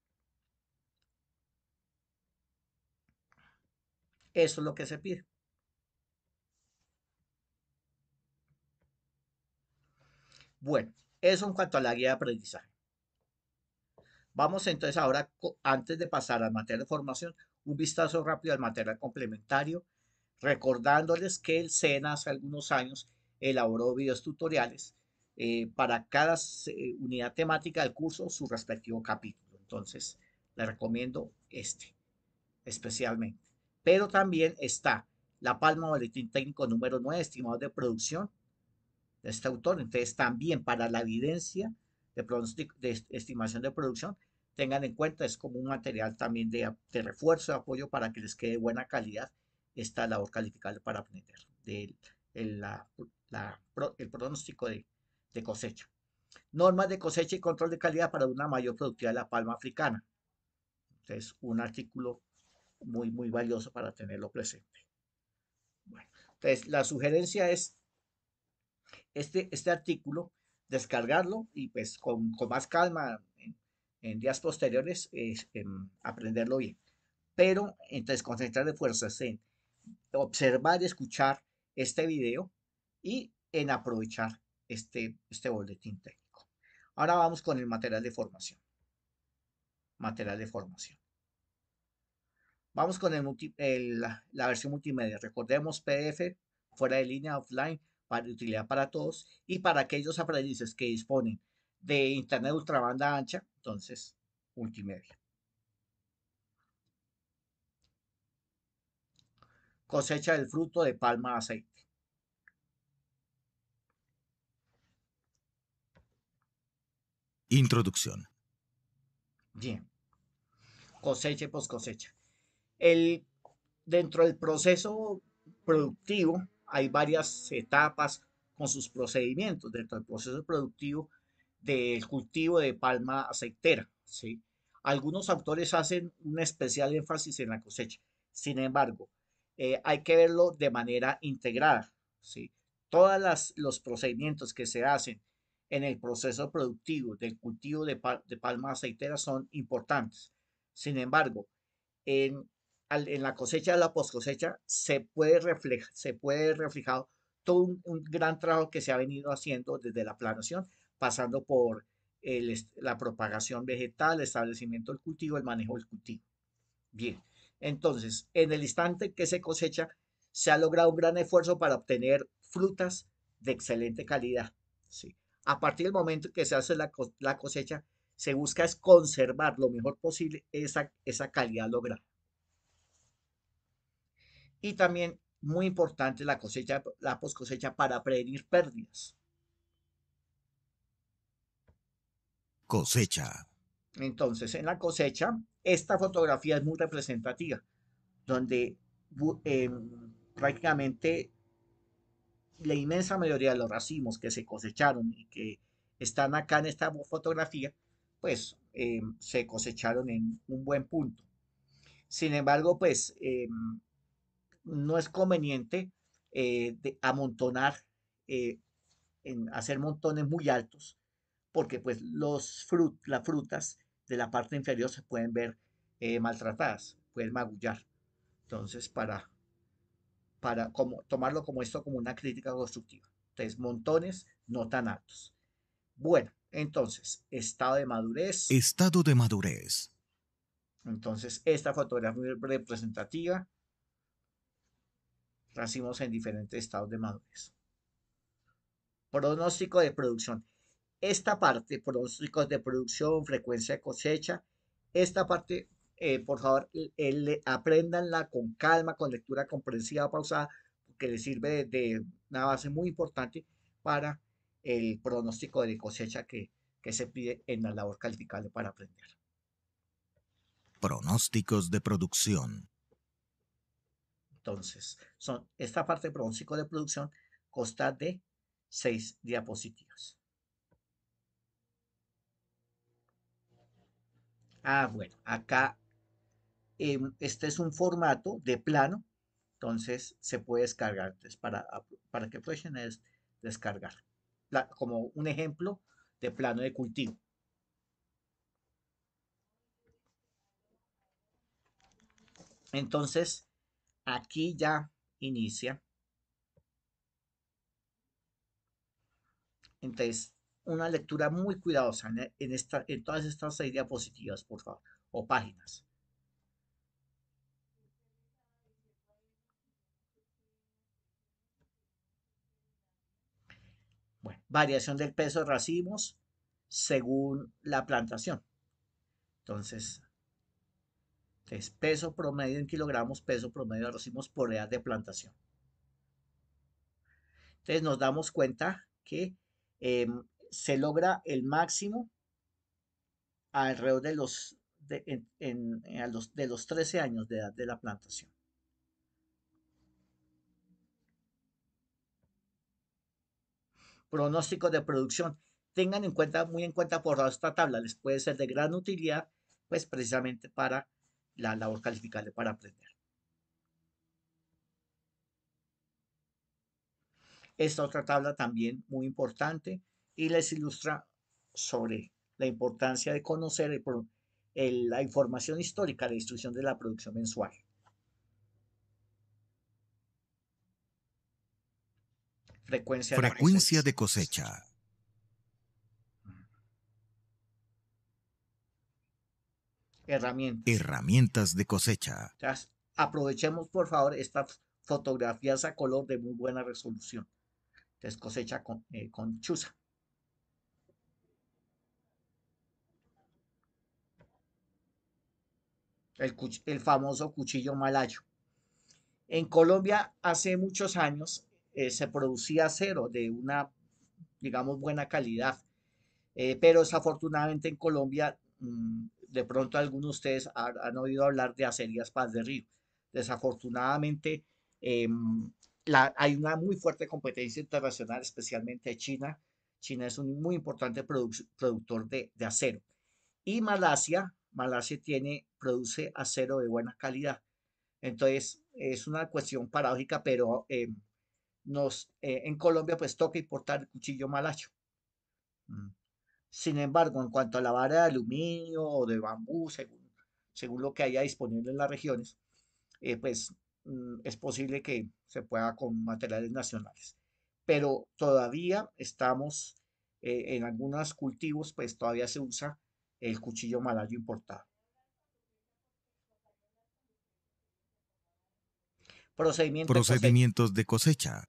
Eso es lo que se pide. Bueno, eso en cuanto a la guía de aprendizaje. Vamos entonces ahora, antes de pasar al material de formación, un vistazo rápido al material complementario, recordándoles que el SENA hace algunos años elaboró videos tutoriales eh, para cada eh, unidad temática del curso su respectivo capítulo. Entonces, les recomiendo este especialmente. Pero también está la Palma Boletín Técnico número 9, estimados de producción, este autor. Entonces, también para la evidencia de, de estimación de producción, tengan en cuenta, es como un material también de, refuerzo, de apoyo para que les quede buena calidad esta labor calificada para aprender del el, la, el pronóstico de, de cosecha. Normas de cosecha y control de calidad para una mayor productividad de la palma africana. Entonces, un artículo muy, muy valioso para tenerlo presente. Bueno, entonces, la sugerencia es este, este, artículo, descargarlo y pues con, más calma en, días posteriores em, aprenderlo bien. Pero entonces concentrar de fuerzas en observar y escuchar este video y en aprovechar este, este boletín técnico. Ahora vamos con el material de formación. Material de formación. Vamos con la versión multimedia. Recordemos PDF, fuera de línea, offline, para utilidad para todos y para aquellos aprendices que disponen de internet ultrabanda ancha, entonces multimedia. Cosecha del fruto de palma de aceite. Introducción. Bien. Cosecha y poscosecha. El, dentro del proceso productivo hay varias etapas con sus procedimientos dentro del proceso productivo del cultivo de palma aceitera. ¿sí? Algunos autores hacen un especial énfasis en la cosecha. Sin embargo, eh, hay que verlo de manera integrada. ¿sí? Todos los procedimientos que se hacen en el proceso productivo del cultivo de, de palma aceitera son importantes. Sin embargo, en en la cosecha, de la poscosecha, se puede, reflejar, reflejado todo un, gran trabajo que se ha venido haciendo desde la planación, pasando por la propagación vegetal, el establecimiento del cultivo, el manejo del cultivo. Bien, entonces, en el instante que se cosecha, se ha logrado un gran esfuerzo para obtener frutas de excelente calidad. ¿sí? A partir del momento que se hace la, la cosecha, se busca conservar lo mejor posible esa, esa calidad lograda. Y también, muy importante, la cosecha, la post cosecha para prevenir pérdidas. Cosecha. Entonces, en la cosecha, esta fotografía es muy representativa, donde em, prácticamente la inmensa mayoría de los racimos que se cosecharon y que están acá en esta fotografía, pues em, se cosecharon en un buen punto. Sin embargo, pues em, no es conveniente eh, amontonar, eh, hacer montones muy altos, porque pues los las frutas de la parte inferior se pueden ver eh, maltratadas, pueden magullar. Entonces, para, para como, tomarlo como esto, como una crítica constructiva. Entonces, montones no tan altos. Bueno, entonces, estado de madurez. Estado de madurez. Entonces, esta fotografía es muy representativa racimos en diferentes estados de madurez. Pronóstico de producción. Esta parte, pronósticos de producción, frecuencia de cosecha, esta parte, eh, por favor, eh, apréndanla aprendanla con calma, con lectura comprensiva, pausada, porque les sirve de, una base muy importante para el pronóstico de cosecha que, que se pide en la labor calificable para aprender. Pronósticos de producción. Entonces, esta parte de de producción consta de seis diapositivas. Ah, bueno, acá eh, este es un formato de plano, entonces se puede descargar. para, ah, para que puedan descargar. como un ejemplo de plano de cultivo. Entonces, Aquí ya inicia. Entonces, una lectura muy cuidadosa en, en todas estas seis diapositivas, por favor, o páginas. Bueno, variación del peso de racimos según la plantación. Entonces, es peso promedio en kilogramos, peso promedio de racimos por edad de plantación. Entonces nos damos cuenta que em, se logra el máximo alrededor de los, de, los, de los 13 años de edad de la plantación. Pronóstico de producción. Tengan en cuenta, muy en cuenta por esta tabla, les puede ser de gran utilidad, pues precisamente para la labor calificable para aprender. Esta otra tabla también muy importante y les ilustra sobre la importancia de conocer la información histórica, la instrucción de la producción mensual. Frecuencia, De cosecha. herramientas. Herramientas de cosecha. aprovechemos, por favor, estas fotografías a color de muy buena resolución. Entonces, cosecha con, eh, con chuza. El, el, famoso cuchillo malayo. En Colombia hace muchos años eh, se producía acero de una, digamos, buena calidad, eh, pero desafortunadamente en Colombia mm, de pronto algunos de ustedes han, oído hablar de acerías Paz de Río. Desafortunadamente, em, hay una muy fuerte competencia internacional, especialmente China. China es un muy importante productor de, acero. Y Malasia, Malasia tiene, produce acero de buena calidad. Entonces, es una cuestión paradójica, pero em, nos, eh, en Colombia pues toca importar el cuchillo malacho. Mm. Sin embargo, en cuanto a la vara de aluminio o de bambú, según, según lo que haya disponible en las regiones, eh, pues mm, es posible que se pueda con materiales nacionales. Pero todavía estamos, eh, en algunos cultivos, pues todavía se usa el cuchillo malayo importado. Procedimientos de cosecha. de cosecha.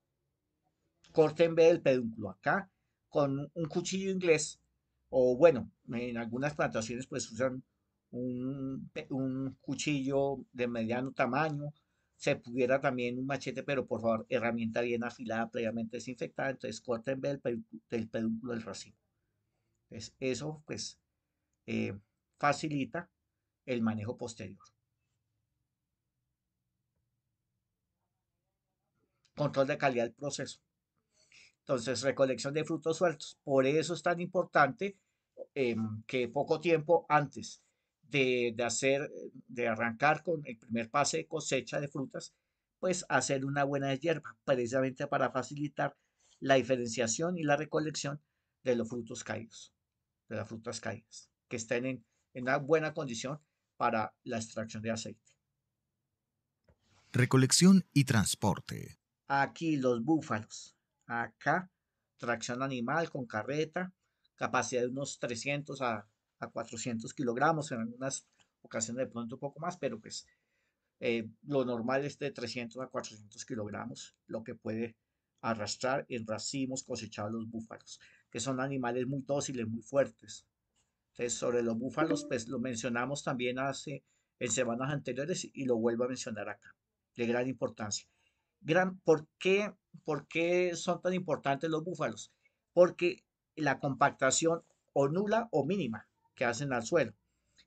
Corte del pedúnculo. Acá, con un cuchillo inglés, o bueno, en algunas plantaciones pues usan un, cuchillo de mediano tamaño, se pudiera también un machete, pero por favor, herramienta bien afilada, previamente desinfectada, entonces corten el del pedúnculo del racimo. Entonces, eso pues eh, facilita el manejo posterior. Control de calidad del proceso. Entonces, recolección de frutos sueltos. Por eso es tan importante em, que poco tiempo antes de, hacer, de arrancar con el primer pase de cosecha de frutas, pues hacer una buena hierba, precisamente para facilitar la diferenciación y la recolección de los frutos caídos, de las frutas caídas, que estén en, en una buena condición para la extracción de aceite. Recolección y transporte. Aquí los búfalos acá, tracción animal con carreta, capacidad de unos 300 a, a 400 kilogramos, en algunas ocasiones de pronto un poco más, pero pues eh, lo normal es de 300 a 400 kilogramos, lo que puede arrastrar en racimos cosechados los búfalos, que son animales muy dóciles, muy fuertes. Entonces, sobre los búfalos, pues lo mencionamos también hace en semanas anteriores y lo vuelvo a mencionar acá, de gran importancia gran, ¿por qué, ¿por qué son tan importantes los búfalos? Porque la compactación o nula o mínima que hacen al suelo.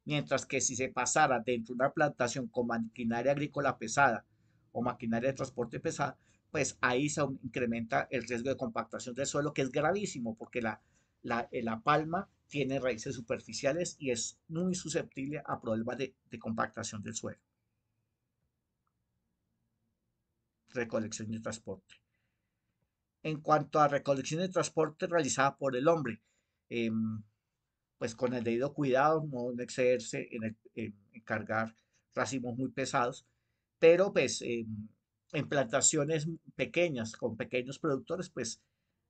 Mientras que si se pasara dentro de una plantación con maquinaria agrícola pesada o maquinaria de transporte pesada, pues ahí se incrementa el riesgo de compactación del suelo, que es gravísimo, porque la, la, eh, palma tiene raíces superficiales y es muy susceptible a problemas de compactación del suelo. recolección y transporte. En cuanto a recolección y transporte realizada por el hombre, em, pues con el debido cuidado, no excederse en, en cargar racimos muy pesados, pero pues em, en plantaciones pequeñas, con pequeños productores, pues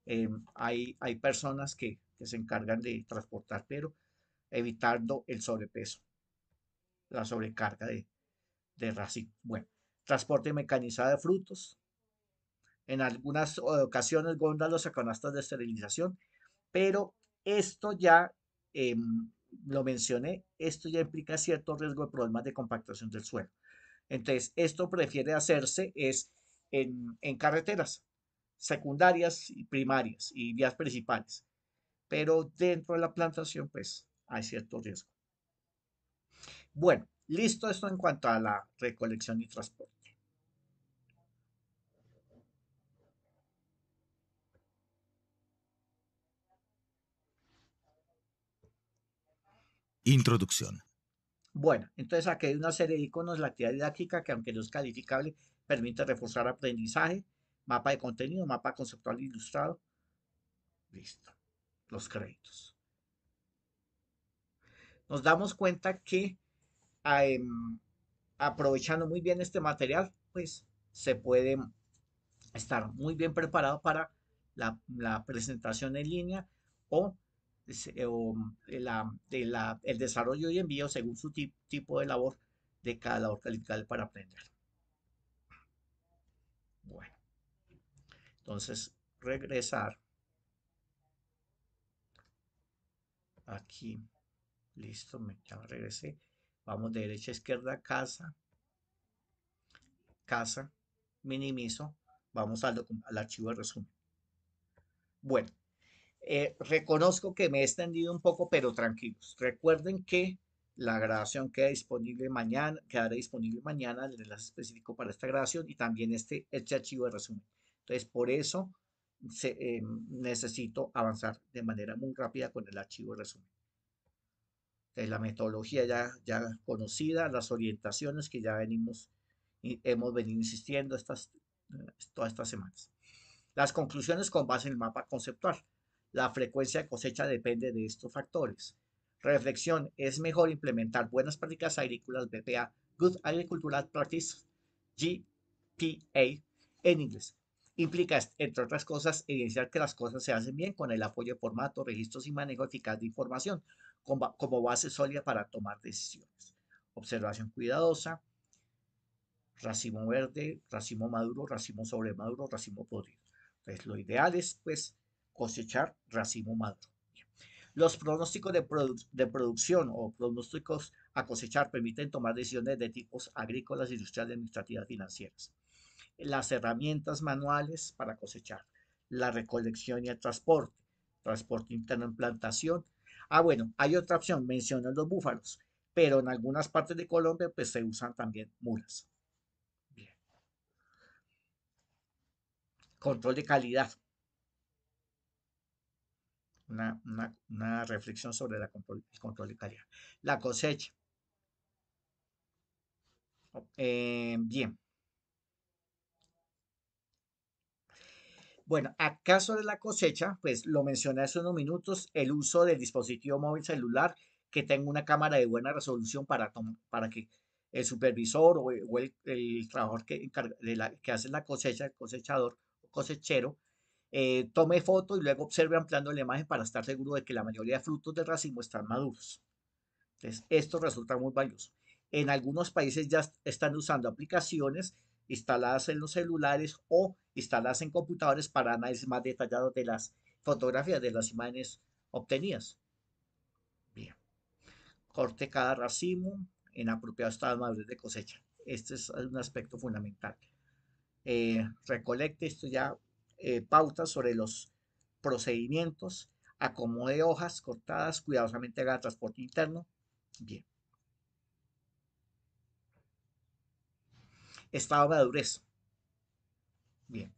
em, hay, hay personas que, se encargan de transportar, pero evitando el sobrepeso, la sobrecarga de, de racimo. Bueno, transporte mecanizado de frutos, en algunas eh, ocasiones góndalos a canastas de esterilización, pero esto ya, em, lo mencioné, esto ya implica cierto riesgo de problemas de compactación del suelo. Entonces, esto prefiere hacerse es en, en carreteras secundarias y primarias y vías principales, pero dentro de la plantación, pues, hay cierto riesgo. Bueno, listo esto en cuanto a la recolección y transporte. Introducción. Bueno, entonces aquí hay una serie de iconos, la actividad didáctica, que aunque no es calificable, permite reforzar aprendizaje, mapa de contenido, mapa conceptual ilustrado. Listo. Los créditos. Nos damos cuenta que em, aprovechando muy bien este material, pues se puede estar muy bien preparado para la, la presentación en línea o eh, o mm, de el desarrollo y envío según su tipo de labor de cada labor calificada para aprender. Bueno, entonces regresar aquí. Listo, me, ya regresé. Vamos de derecha a izquierda, casa, casa, minimizo, vamos al, al archivo de resumen. Bueno, eh, reconozco que me he extendido un poco, pero tranquilos. Recuerden que la grabación queda disponible mañana, quedará disponible mañana, el enlace específico para esta grabación y también este, este archivo de resumen. Entonces, por eso eh, necesito avanzar de manera muy rápida con el archivo de resumen. Entonces, la metodología ya, ya conocida, las orientaciones que ya venimos, hemos venido insistiendo estas, eh, todas estas semanas. Las conclusiones con base en el mapa conceptual. La frecuencia de cosecha depende de estos factores. Reflexión, es mejor implementar buenas prácticas agrícolas, BPA, Good Agricultural Practice, GPA, en inglés. Implica, entre otras cosas, evidenciar que las cosas se hacen bien con el apoyo de formato, registros y manejo eficaz de información como base sólida para tomar decisiones. Observación cuidadosa, racimo verde, racimo maduro, racimo sobremaduro, racimo podrido. Entonces, lo ideal es, pues, cosechar racimo maduro. Los pronósticos de, producción o pronósticos a cosechar permiten tomar decisiones de tipos agrícolas, industriales, administrativas, financieras. Las herramientas manuales para cosechar, la recolección y el transporte, transporte interno en plantación. Ah, bueno, hay otra opción, mencionan los búfalos, pero en algunas partes de Colombia pues se usan también mulas. Control de calidad una, reflexión sobre la control, el control de calidad. La cosecha. Oh, eh, bien. Bueno, acaso de la cosecha, pues lo mencioné hace unos minutos, el uso del dispositivo móvil celular que tenga una cámara de buena resolución para, para que el supervisor o, el, el, trabajador que, que hace la cosecha, el cosechador o cosechero, eh, tome foto y luego observe ampliando la imagen para estar seguro de que la mayoría de frutos del racimo están maduros. Entonces, esto resulta muy valioso. En algunos países ya están usando aplicaciones instaladas en los celulares o instaladas en computadores para análisis más detallados de las fotografías, de las imágenes obtenidas. Bien. Corte cada racimo en apropiado estado de de cosecha. Este es un aspecto fundamental. Eh, recolecte, esto ya eh, pautas sobre los procedimientos, acomode hojas cortadas, cuidadosamente haga transporte interno. Bien. Estado de madurez. Bien.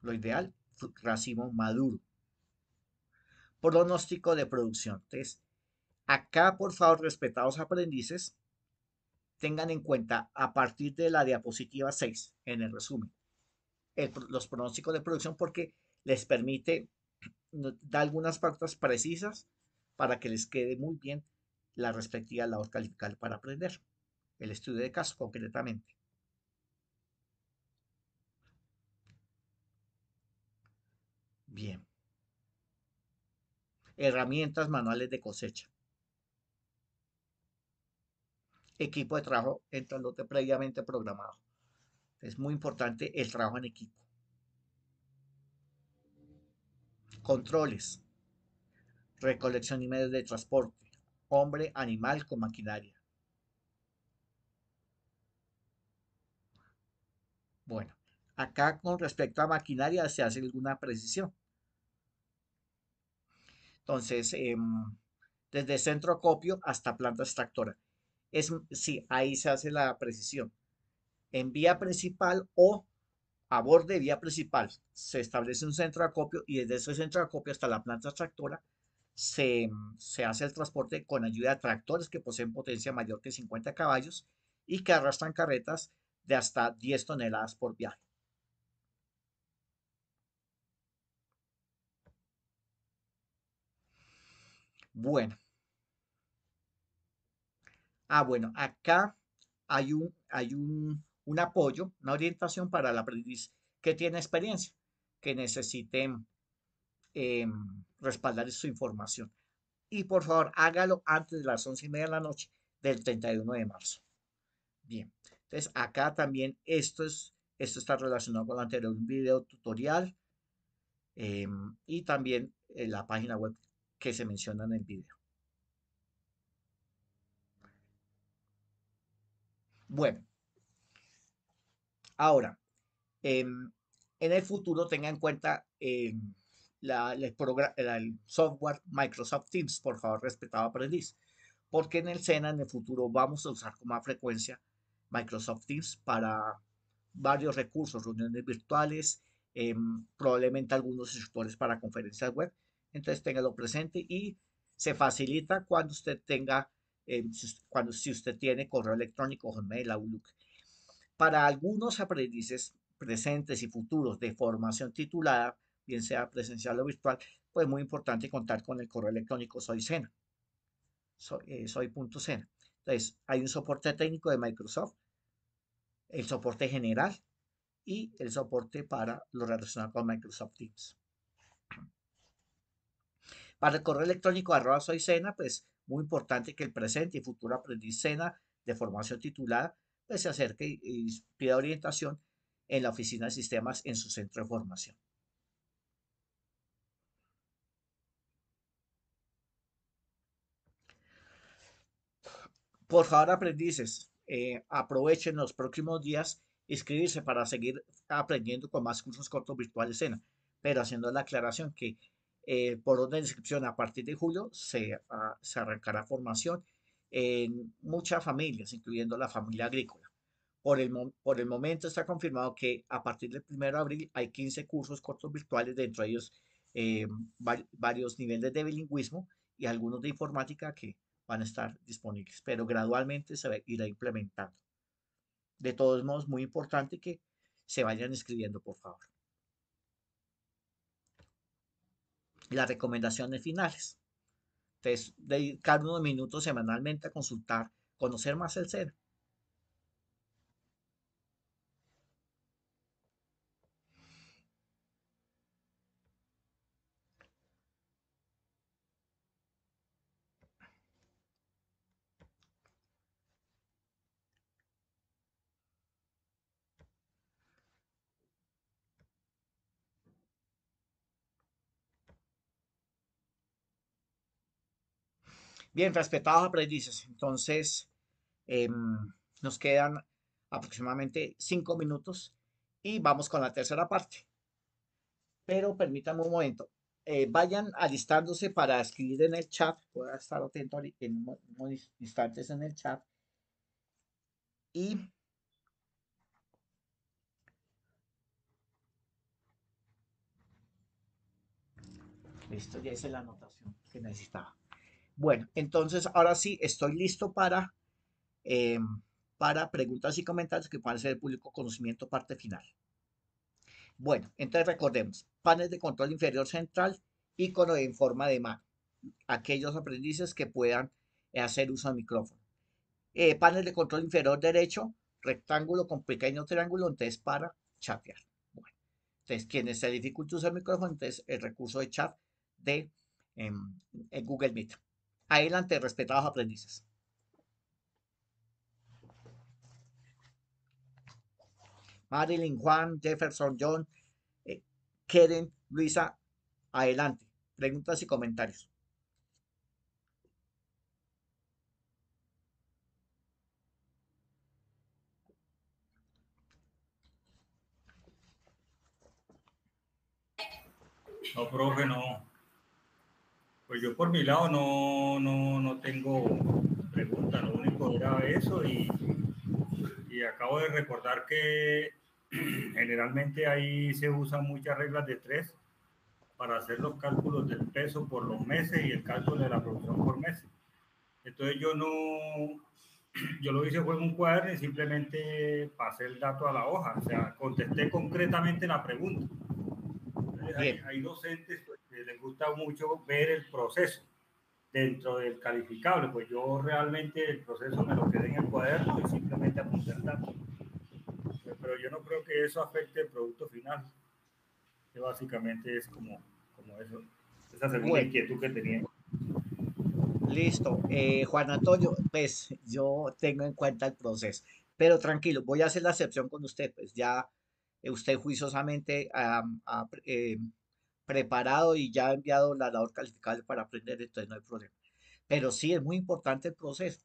Lo ideal, racimo maduro. Pronóstico de producción. Entonces, acá, por favor, respetados aprendices, tengan en cuenta a partir de la diapositiva 6 en el resumen los pronósticos de producción porque les permite dar algunas pautas precisas para que les quede muy bien la respectiva labor calificada para aprender, el estudio de caso concretamente. Bien. Herramientas manuales de cosecha. Equipo de trabajo entre lo previamente programado. Es muy importante el trabajo en equipo. Controles. Recolección y medios de transporte. Hombre, animal con maquinaria. Bueno, acá con respecto a maquinaria se hace alguna precisión. Entonces, em, desde centro copio hasta planta extractora. Es, sí, ahí se hace la precisión en vía principal o a borde de vía principal. Se establece un centro de acopio y desde ese centro de acopio hasta la planta tractora se, hace el transporte con ayuda de tractores que poseen potencia mayor que 50 caballos y que arrastran carretas de hasta 10 toneladas por viaje. Bueno. Ah, bueno, acá hay un, hay un, un apoyo, una orientación para el aprendiz que tiene experiencia, que necesite em, respaldar su información. Y por favor, hágalo antes de las once y media de la noche del 31 de marzo. Bien, entonces acá también esto, es, esto está relacionado con el anterior video tutorial em, y también eh, la página web que se menciona en el video. Bueno, Ahora, em, en el futuro tenga en cuenta em, el, software Microsoft Teams, por favor, respetado aprendiz, porque en el SENA en el futuro vamos a usar con más frecuencia Microsoft Teams para varios recursos, reuniones virtuales, em, probablemente algunos instructores para conferencias web. Entonces, téngalo presente y se facilita cuando usted tenga, cuando si usted tiene correo electrónico, Gmail, Outlook para algunos aprendices presentes y futuros de formación titulada, bien sea presencial o virtual, pues muy importante contar con el correo electrónico soy eh, Sena. Entonces, hay un soporte técnico de Microsoft, el soporte general y el soporte para lo relacionado con Microsoft Teams. Para el correo electrónico arroba soy Sena, pues muy importante que el presente y futuro aprendiz Sena de formación titulada pues se acerque y, pida orientación en la oficina de sistemas en su centro de formación. Por favor, aprendices, eh, aprovechen los próximos días inscribirse para seguir aprendiendo con más cursos cortos virtuales escena, pero haciendo la aclaración que eh, por orden de inscripción a partir de julio se, ah, se arrancará formación en muchas familias, incluyendo la familia agrícola. Por el, por el momento está confirmado que a partir del 1 de abril hay 15 cursos cortos virtuales, dentro de ellos eh, varios niveles de bilingüismo y algunos de informática que van a estar disponibles, pero gradualmente se irá implementando. De todos modos, muy importante que se vayan escribiendo, por favor. Las recomendaciones finales. Entonces, dedicar unos minutos semanalmente a consultar, conocer más el ser. Bien, respetados aprendices, entonces em, nos quedan aproximadamente cinco minutos y vamos con la tercera parte. Pero permítanme un momento. Eh, vayan alistándose para escribir en el chat. Voy a estar atento en unos instantes en el chat. Y listo, ya hice la anotación que necesitaba. Bueno, entonces ahora sí estoy listo para, eh, para preguntas y comentarios que puedan ser el público conocimiento parte final. Bueno, entonces recordemos, panel de control inferior central, icono en forma de mano. Aquellos aprendices que puedan eh, hacer uso del micrófono. Eh, panel de control inferior derecho, rectángulo con pequeño triángulo, entonces para chatear. Bueno, entonces quienes se dificulta usar el micrófono, entonces el recurso de chat de em, Google Meet. Adelante, respetados aprendices. Marilyn, Juan, Jefferson, John, eh, Keren, Luisa, adelante. Preguntas y comentarios. No, profe, no. Pues yo por mi lado no, no, no tengo pregunta, lo único era eso y, y acabo de recordar que generalmente ahí se usan muchas reglas de tres para hacer los cálculos del peso por los meses y el cálculo de la producción por meses. Entonces yo no, yo lo hice fue en un cuaderno y simplemente pasé el dato a la hoja, o sea, contesté concretamente la pregunta. hay, hay, docentes, eh, les gusta mucho ver el proceso dentro del calificable. Pues yo realmente el proceso me lo quedé en el cuaderno y simplemente apunté el dato. Eh, pero yo no creo que eso afecte el producto final, que básicamente es como, como eso, esa segunda la inquietud que tenía. Listo, eh, Juan Antonio, pues yo tengo en cuenta el proceso, pero tranquilo, voy a hacer la excepción con usted, pues ya eh, usted juiciosamente a, preparado y ya ha enviado la labor calificable para aprender, entonces no hay problema. Pero sí es muy importante el proceso,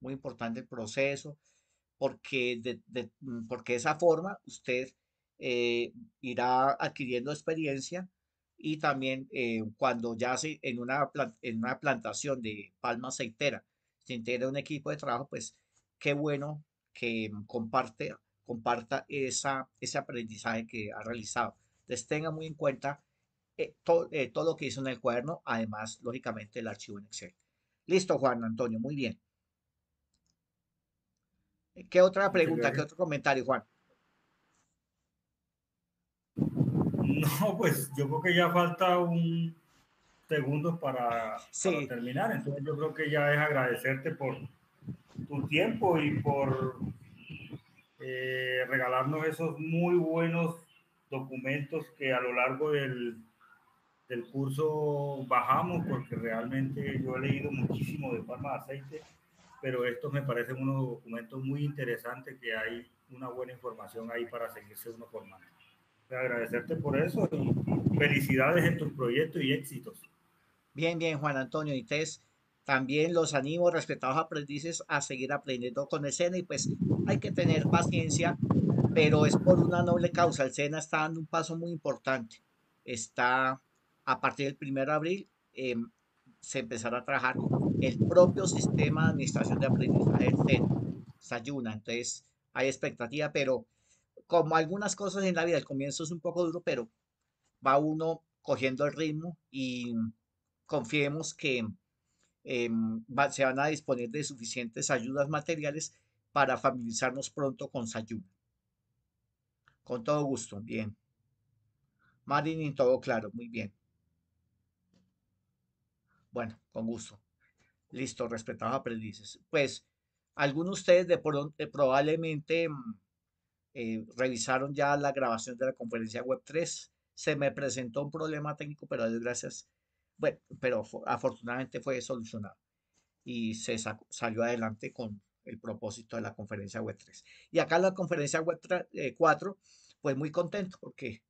muy importante el proceso, porque de, mm, porque esa forma usted eh, irá adquiriendo experiencia y también eh, cuando ya en, una, en una plantación de palma aceitera se integra un equipo de trabajo, pues qué bueno que comparte, comparta esa, ese aprendizaje que ha realizado. Entonces tenga muy en cuenta eh, eh, todo lo que hizo en el cuaderno, además, lógicamente, el archivo en Excel. Listo, Juan Antonio, muy bien. ¿Qué otra pregunta, qué otro comentario, Juan? No, pues yo creo que ya falta un segundo para, terminar. Entonces yo creo que ya es agradecerte por tu tiempo y por eh, regalarnos esos muy buenos documentos que a lo largo del, del curso bajamos porque realmente yo he leído muchísimo de palma de aceite, pero estos me parecen unos documentos muy interesantes que hay una buena información ahí para seguirse uno formando. Pues agradecerte por eso y felicidades en tus proyectos y éxitos. Bien, bien, Juan Antonio. Y Tess, también los animo, respetados aprendices, a seguir aprendiendo con el SENA y pues hay que tener paciencia, pero es por una noble causa. El SENA está dando un paso muy importante. Está a partir del 1 de abril em, se empezará a trabajar el propio sistema de administración de aprendizaje del Sayuna. Entonces, hay expectativa, pero como algunas cosas en la vida, el comienzo es un poco duro, pero va uno cogiendo el ritmo y confiemos que em, se van a disponer de suficientes ayudas materiales para familiarizarnos pronto con Sayuna. Con todo gusto, bien. Marín, todo claro, muy bien. Bueno, con gusto. Listo, respetados aprendices. Pues, algunos de ustedes de probablemente mm, eh, revisaron ya la grabación de la conferencia web 3. Se me presentó un problema técnico, pero gracias. Bueno, pero afortunadamente fue solucionado y se salió adelante con el propósito de la conferencia web 3. Y acá la conferencia web 4, eh, pues muy contento porque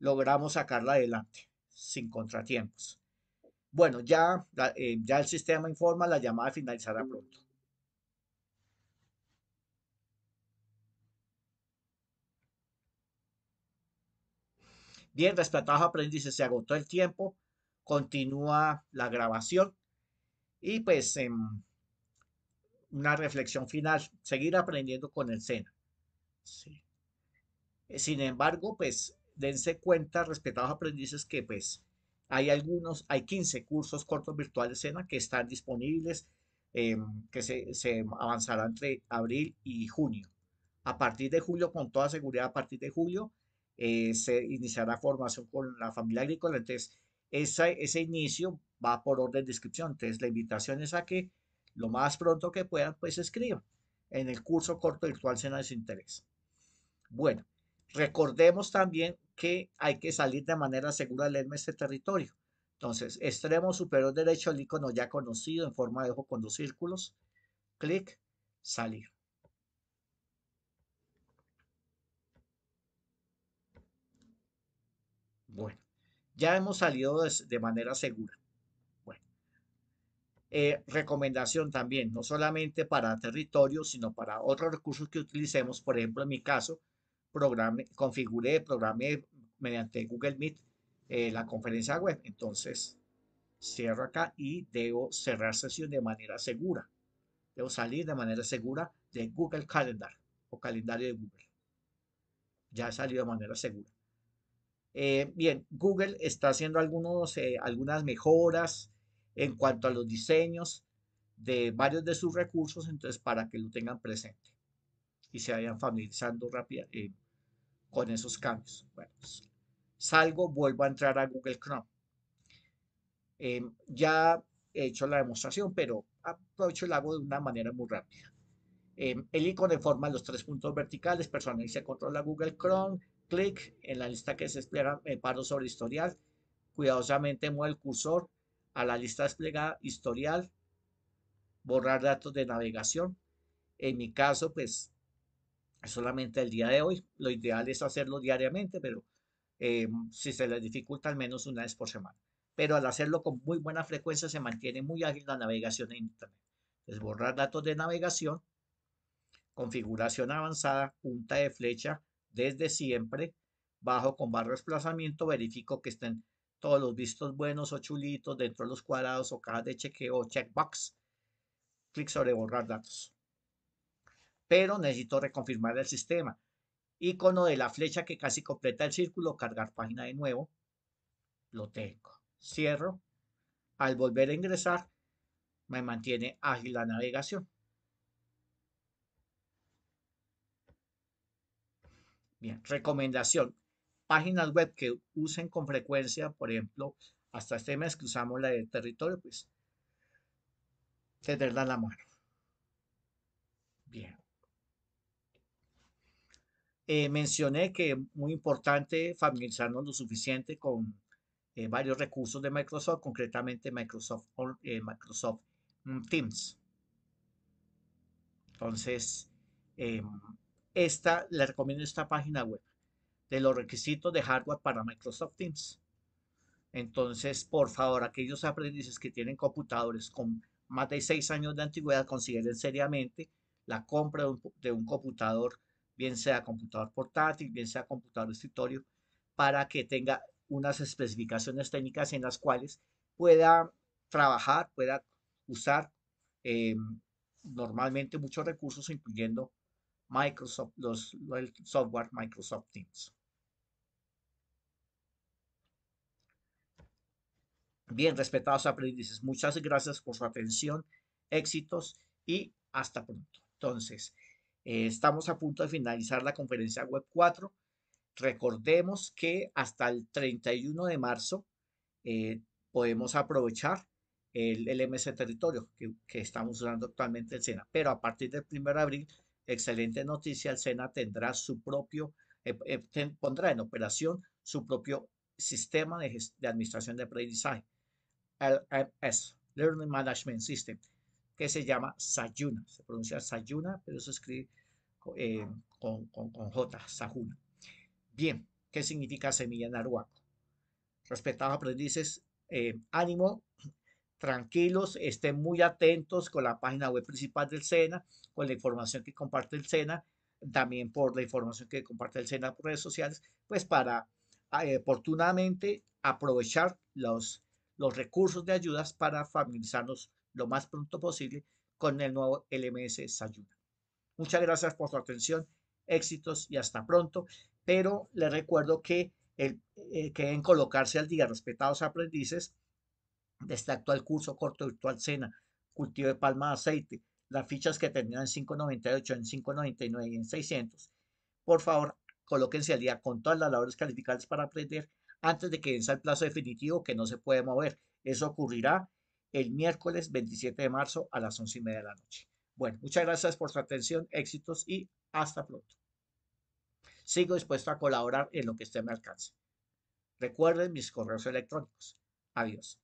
logramos sacarla adelante sin contratiempos. Bueno, ya, eh, ya el sistema informa, la llamada finalizará pronto. Bien, respetados aprendices, se agotó el tiempo, continúa la grabación y pues em, una reflexión final, seguir aprendiendo con el SENA. Sin embargo, pues dense cuenta, respetados aprendices, que pues hay algunos, hay 15 cursos cortos virtuales SENA que están disponibles, em, que se, avanzará entre abril y junio. A partir de julio, con toda seguridad, a partir de julio, eh, se iniciará formación con la familia agrícola. Entonces, ese inicio va por orden de inscripción. Entonces, la invitación es a que lo más pronto que puedan, pues escriban en el curso corto virtual Sena de su interés. Bueno, recordemos también que hay que salir de manera segura del este territorio. Entonces, extremo superior derecho, el icono ya conocido en forma de ojo con dos círculos. Clic, salir. Bueno, ya hemos salido de, manera segura. Bueno, eh, recomendación también, no solamente para territorio, sino para otros recursos que utilicemos. Por ejemplo, en mi caso, programé, configuré, programé mediante Google Meet eh, la conferencia web. Entonces, cierro acá y debo cerrar sesión de manera segura. Debo salir de manera segura de Google Calendar o calendario de Google. Ya he salido de manera segura. Eh, bien, Google está haciendo algunos, eh, algunas mejoras en cuanto a los diseños de varios de sus recursos, entonces para que lo tengan presente y se vayan familiarizando rápidamente con esos cambios. Pues, salgo, vuelvo a entrar a Google Chrome. Em, ya he hecho la demostración, pero aprovecho y el hago de una manera muy rápida. Em, el icono forma los tres puntos verticales, personaliza y controla Google Chrome, clic en la lista que se despliega, me paro sobre historial, cuidadosamente muevo el cursor a la lista desplegada, historial, borrar datos de navegación. En mi caso, pues solamente el día de hoy. Lo ideal es hacerlo diariamente, pero eh, si se les dificulta, al menos una vez por semana. Pero al hacerlo con muy buena frecuencia, se mantiene muy ágil la navegación en Internet. Entonces, borrar datos de navegación, configuración avanzada, punta de flecha, desde siempre, bajo con barra desplazamiento, verifico que estén todos los vistos buenos o chulitos dentro de los cuadrados o cajas de chequeo, checkbox. Clic sobre borrar datos pero necesito reconfirmar el sistema. Icono de la flecha que casi completa el círculo, cargar página de nuevo. Lo tengo. Cierro. Al volver a ingresar, me mantiene ágil la navegación. Bien, recomendación. Páginas web que usen con frecuencia, por ejemplo, hasta este mes que usamos la de territorio, pues tenerla en la mano. Bien. Eh, mencioné que es muy importante familiarizarnos lo suficiente con eh, varios recursos de Microsoft, concretamente Microsoft, eh, Microsoft mm, Teams. Entonces, esta, recomiendo esta página web de los requisitos de hardware para Microsoft Teams. Entonces, por favor, aquellos aprendices que tienen computadores con más de seis años de antigüedad, consideren seriamente la compra de un, de un computador bien sea computador portátil, bien sea computador de escritorio, para que tenga unas especificaciones técnicas en las cuales pueda trabajar, pueda usar em, normalmente muchos recursos, incluyendo Microsoft, los, el software Microsoft Teams. Bien, respetados aprendices, muchas gracias por su atención, éxitos y hasta pronto. Entonces, eh, estamos a punto de finalizar la conferencia web 4. Recordemos que hasta el 31 de marzo eh, podemos aprovechar el, lms Territorio que, estamos usando actualmente el SENA. Pero a partir del 1 de abril, excelente noticia, el SENA tendrá su propio, eh, pondrá en operación su propio sistema de, de administración de aprendizaje, LMS, Learning Management System que se llama Sayuna. Se pronuncia Sayuna, pero eso escribe eh, ah. con, con, J, Sajuna. Bien, ¿qué significa semilla naruaco? Respetados aprendices, eh, ánimo, tranquilos, estén muy atentos con la página web principal del SENA, con la información que comparte el SENA, también por la información que comparte el SENA por redes sociales, pues para ah, eh, oportunamente aprovechar los, los recursos de ayudas para familiarizarnos lo más pronto posible con el nuevo LMS Sayuna. Muchas gracias por su atención, éxitos y hasta pronto, pero les recuerdo que, el, eh, que en colocarse al día, respetados aprendices, de este actual curso corto virtual cena, cultivo de palma de aceite, las fichas que terminan en 598, en 599 y en 600. Por favor, colóquense al día con todas las labores calificadas para aprender antes de que vence el plazo definitivo que no se puede mover. Eso ocurrirá el miércoles 27 de marzo a las 11 y media de la noche. Bueno, muchas gracias por su atención, éxitos y hasta pronto. Sigo dispuesto a colaborar en lo que esté a mi alcance. Recuerden mis correos electrónicos. Adiós.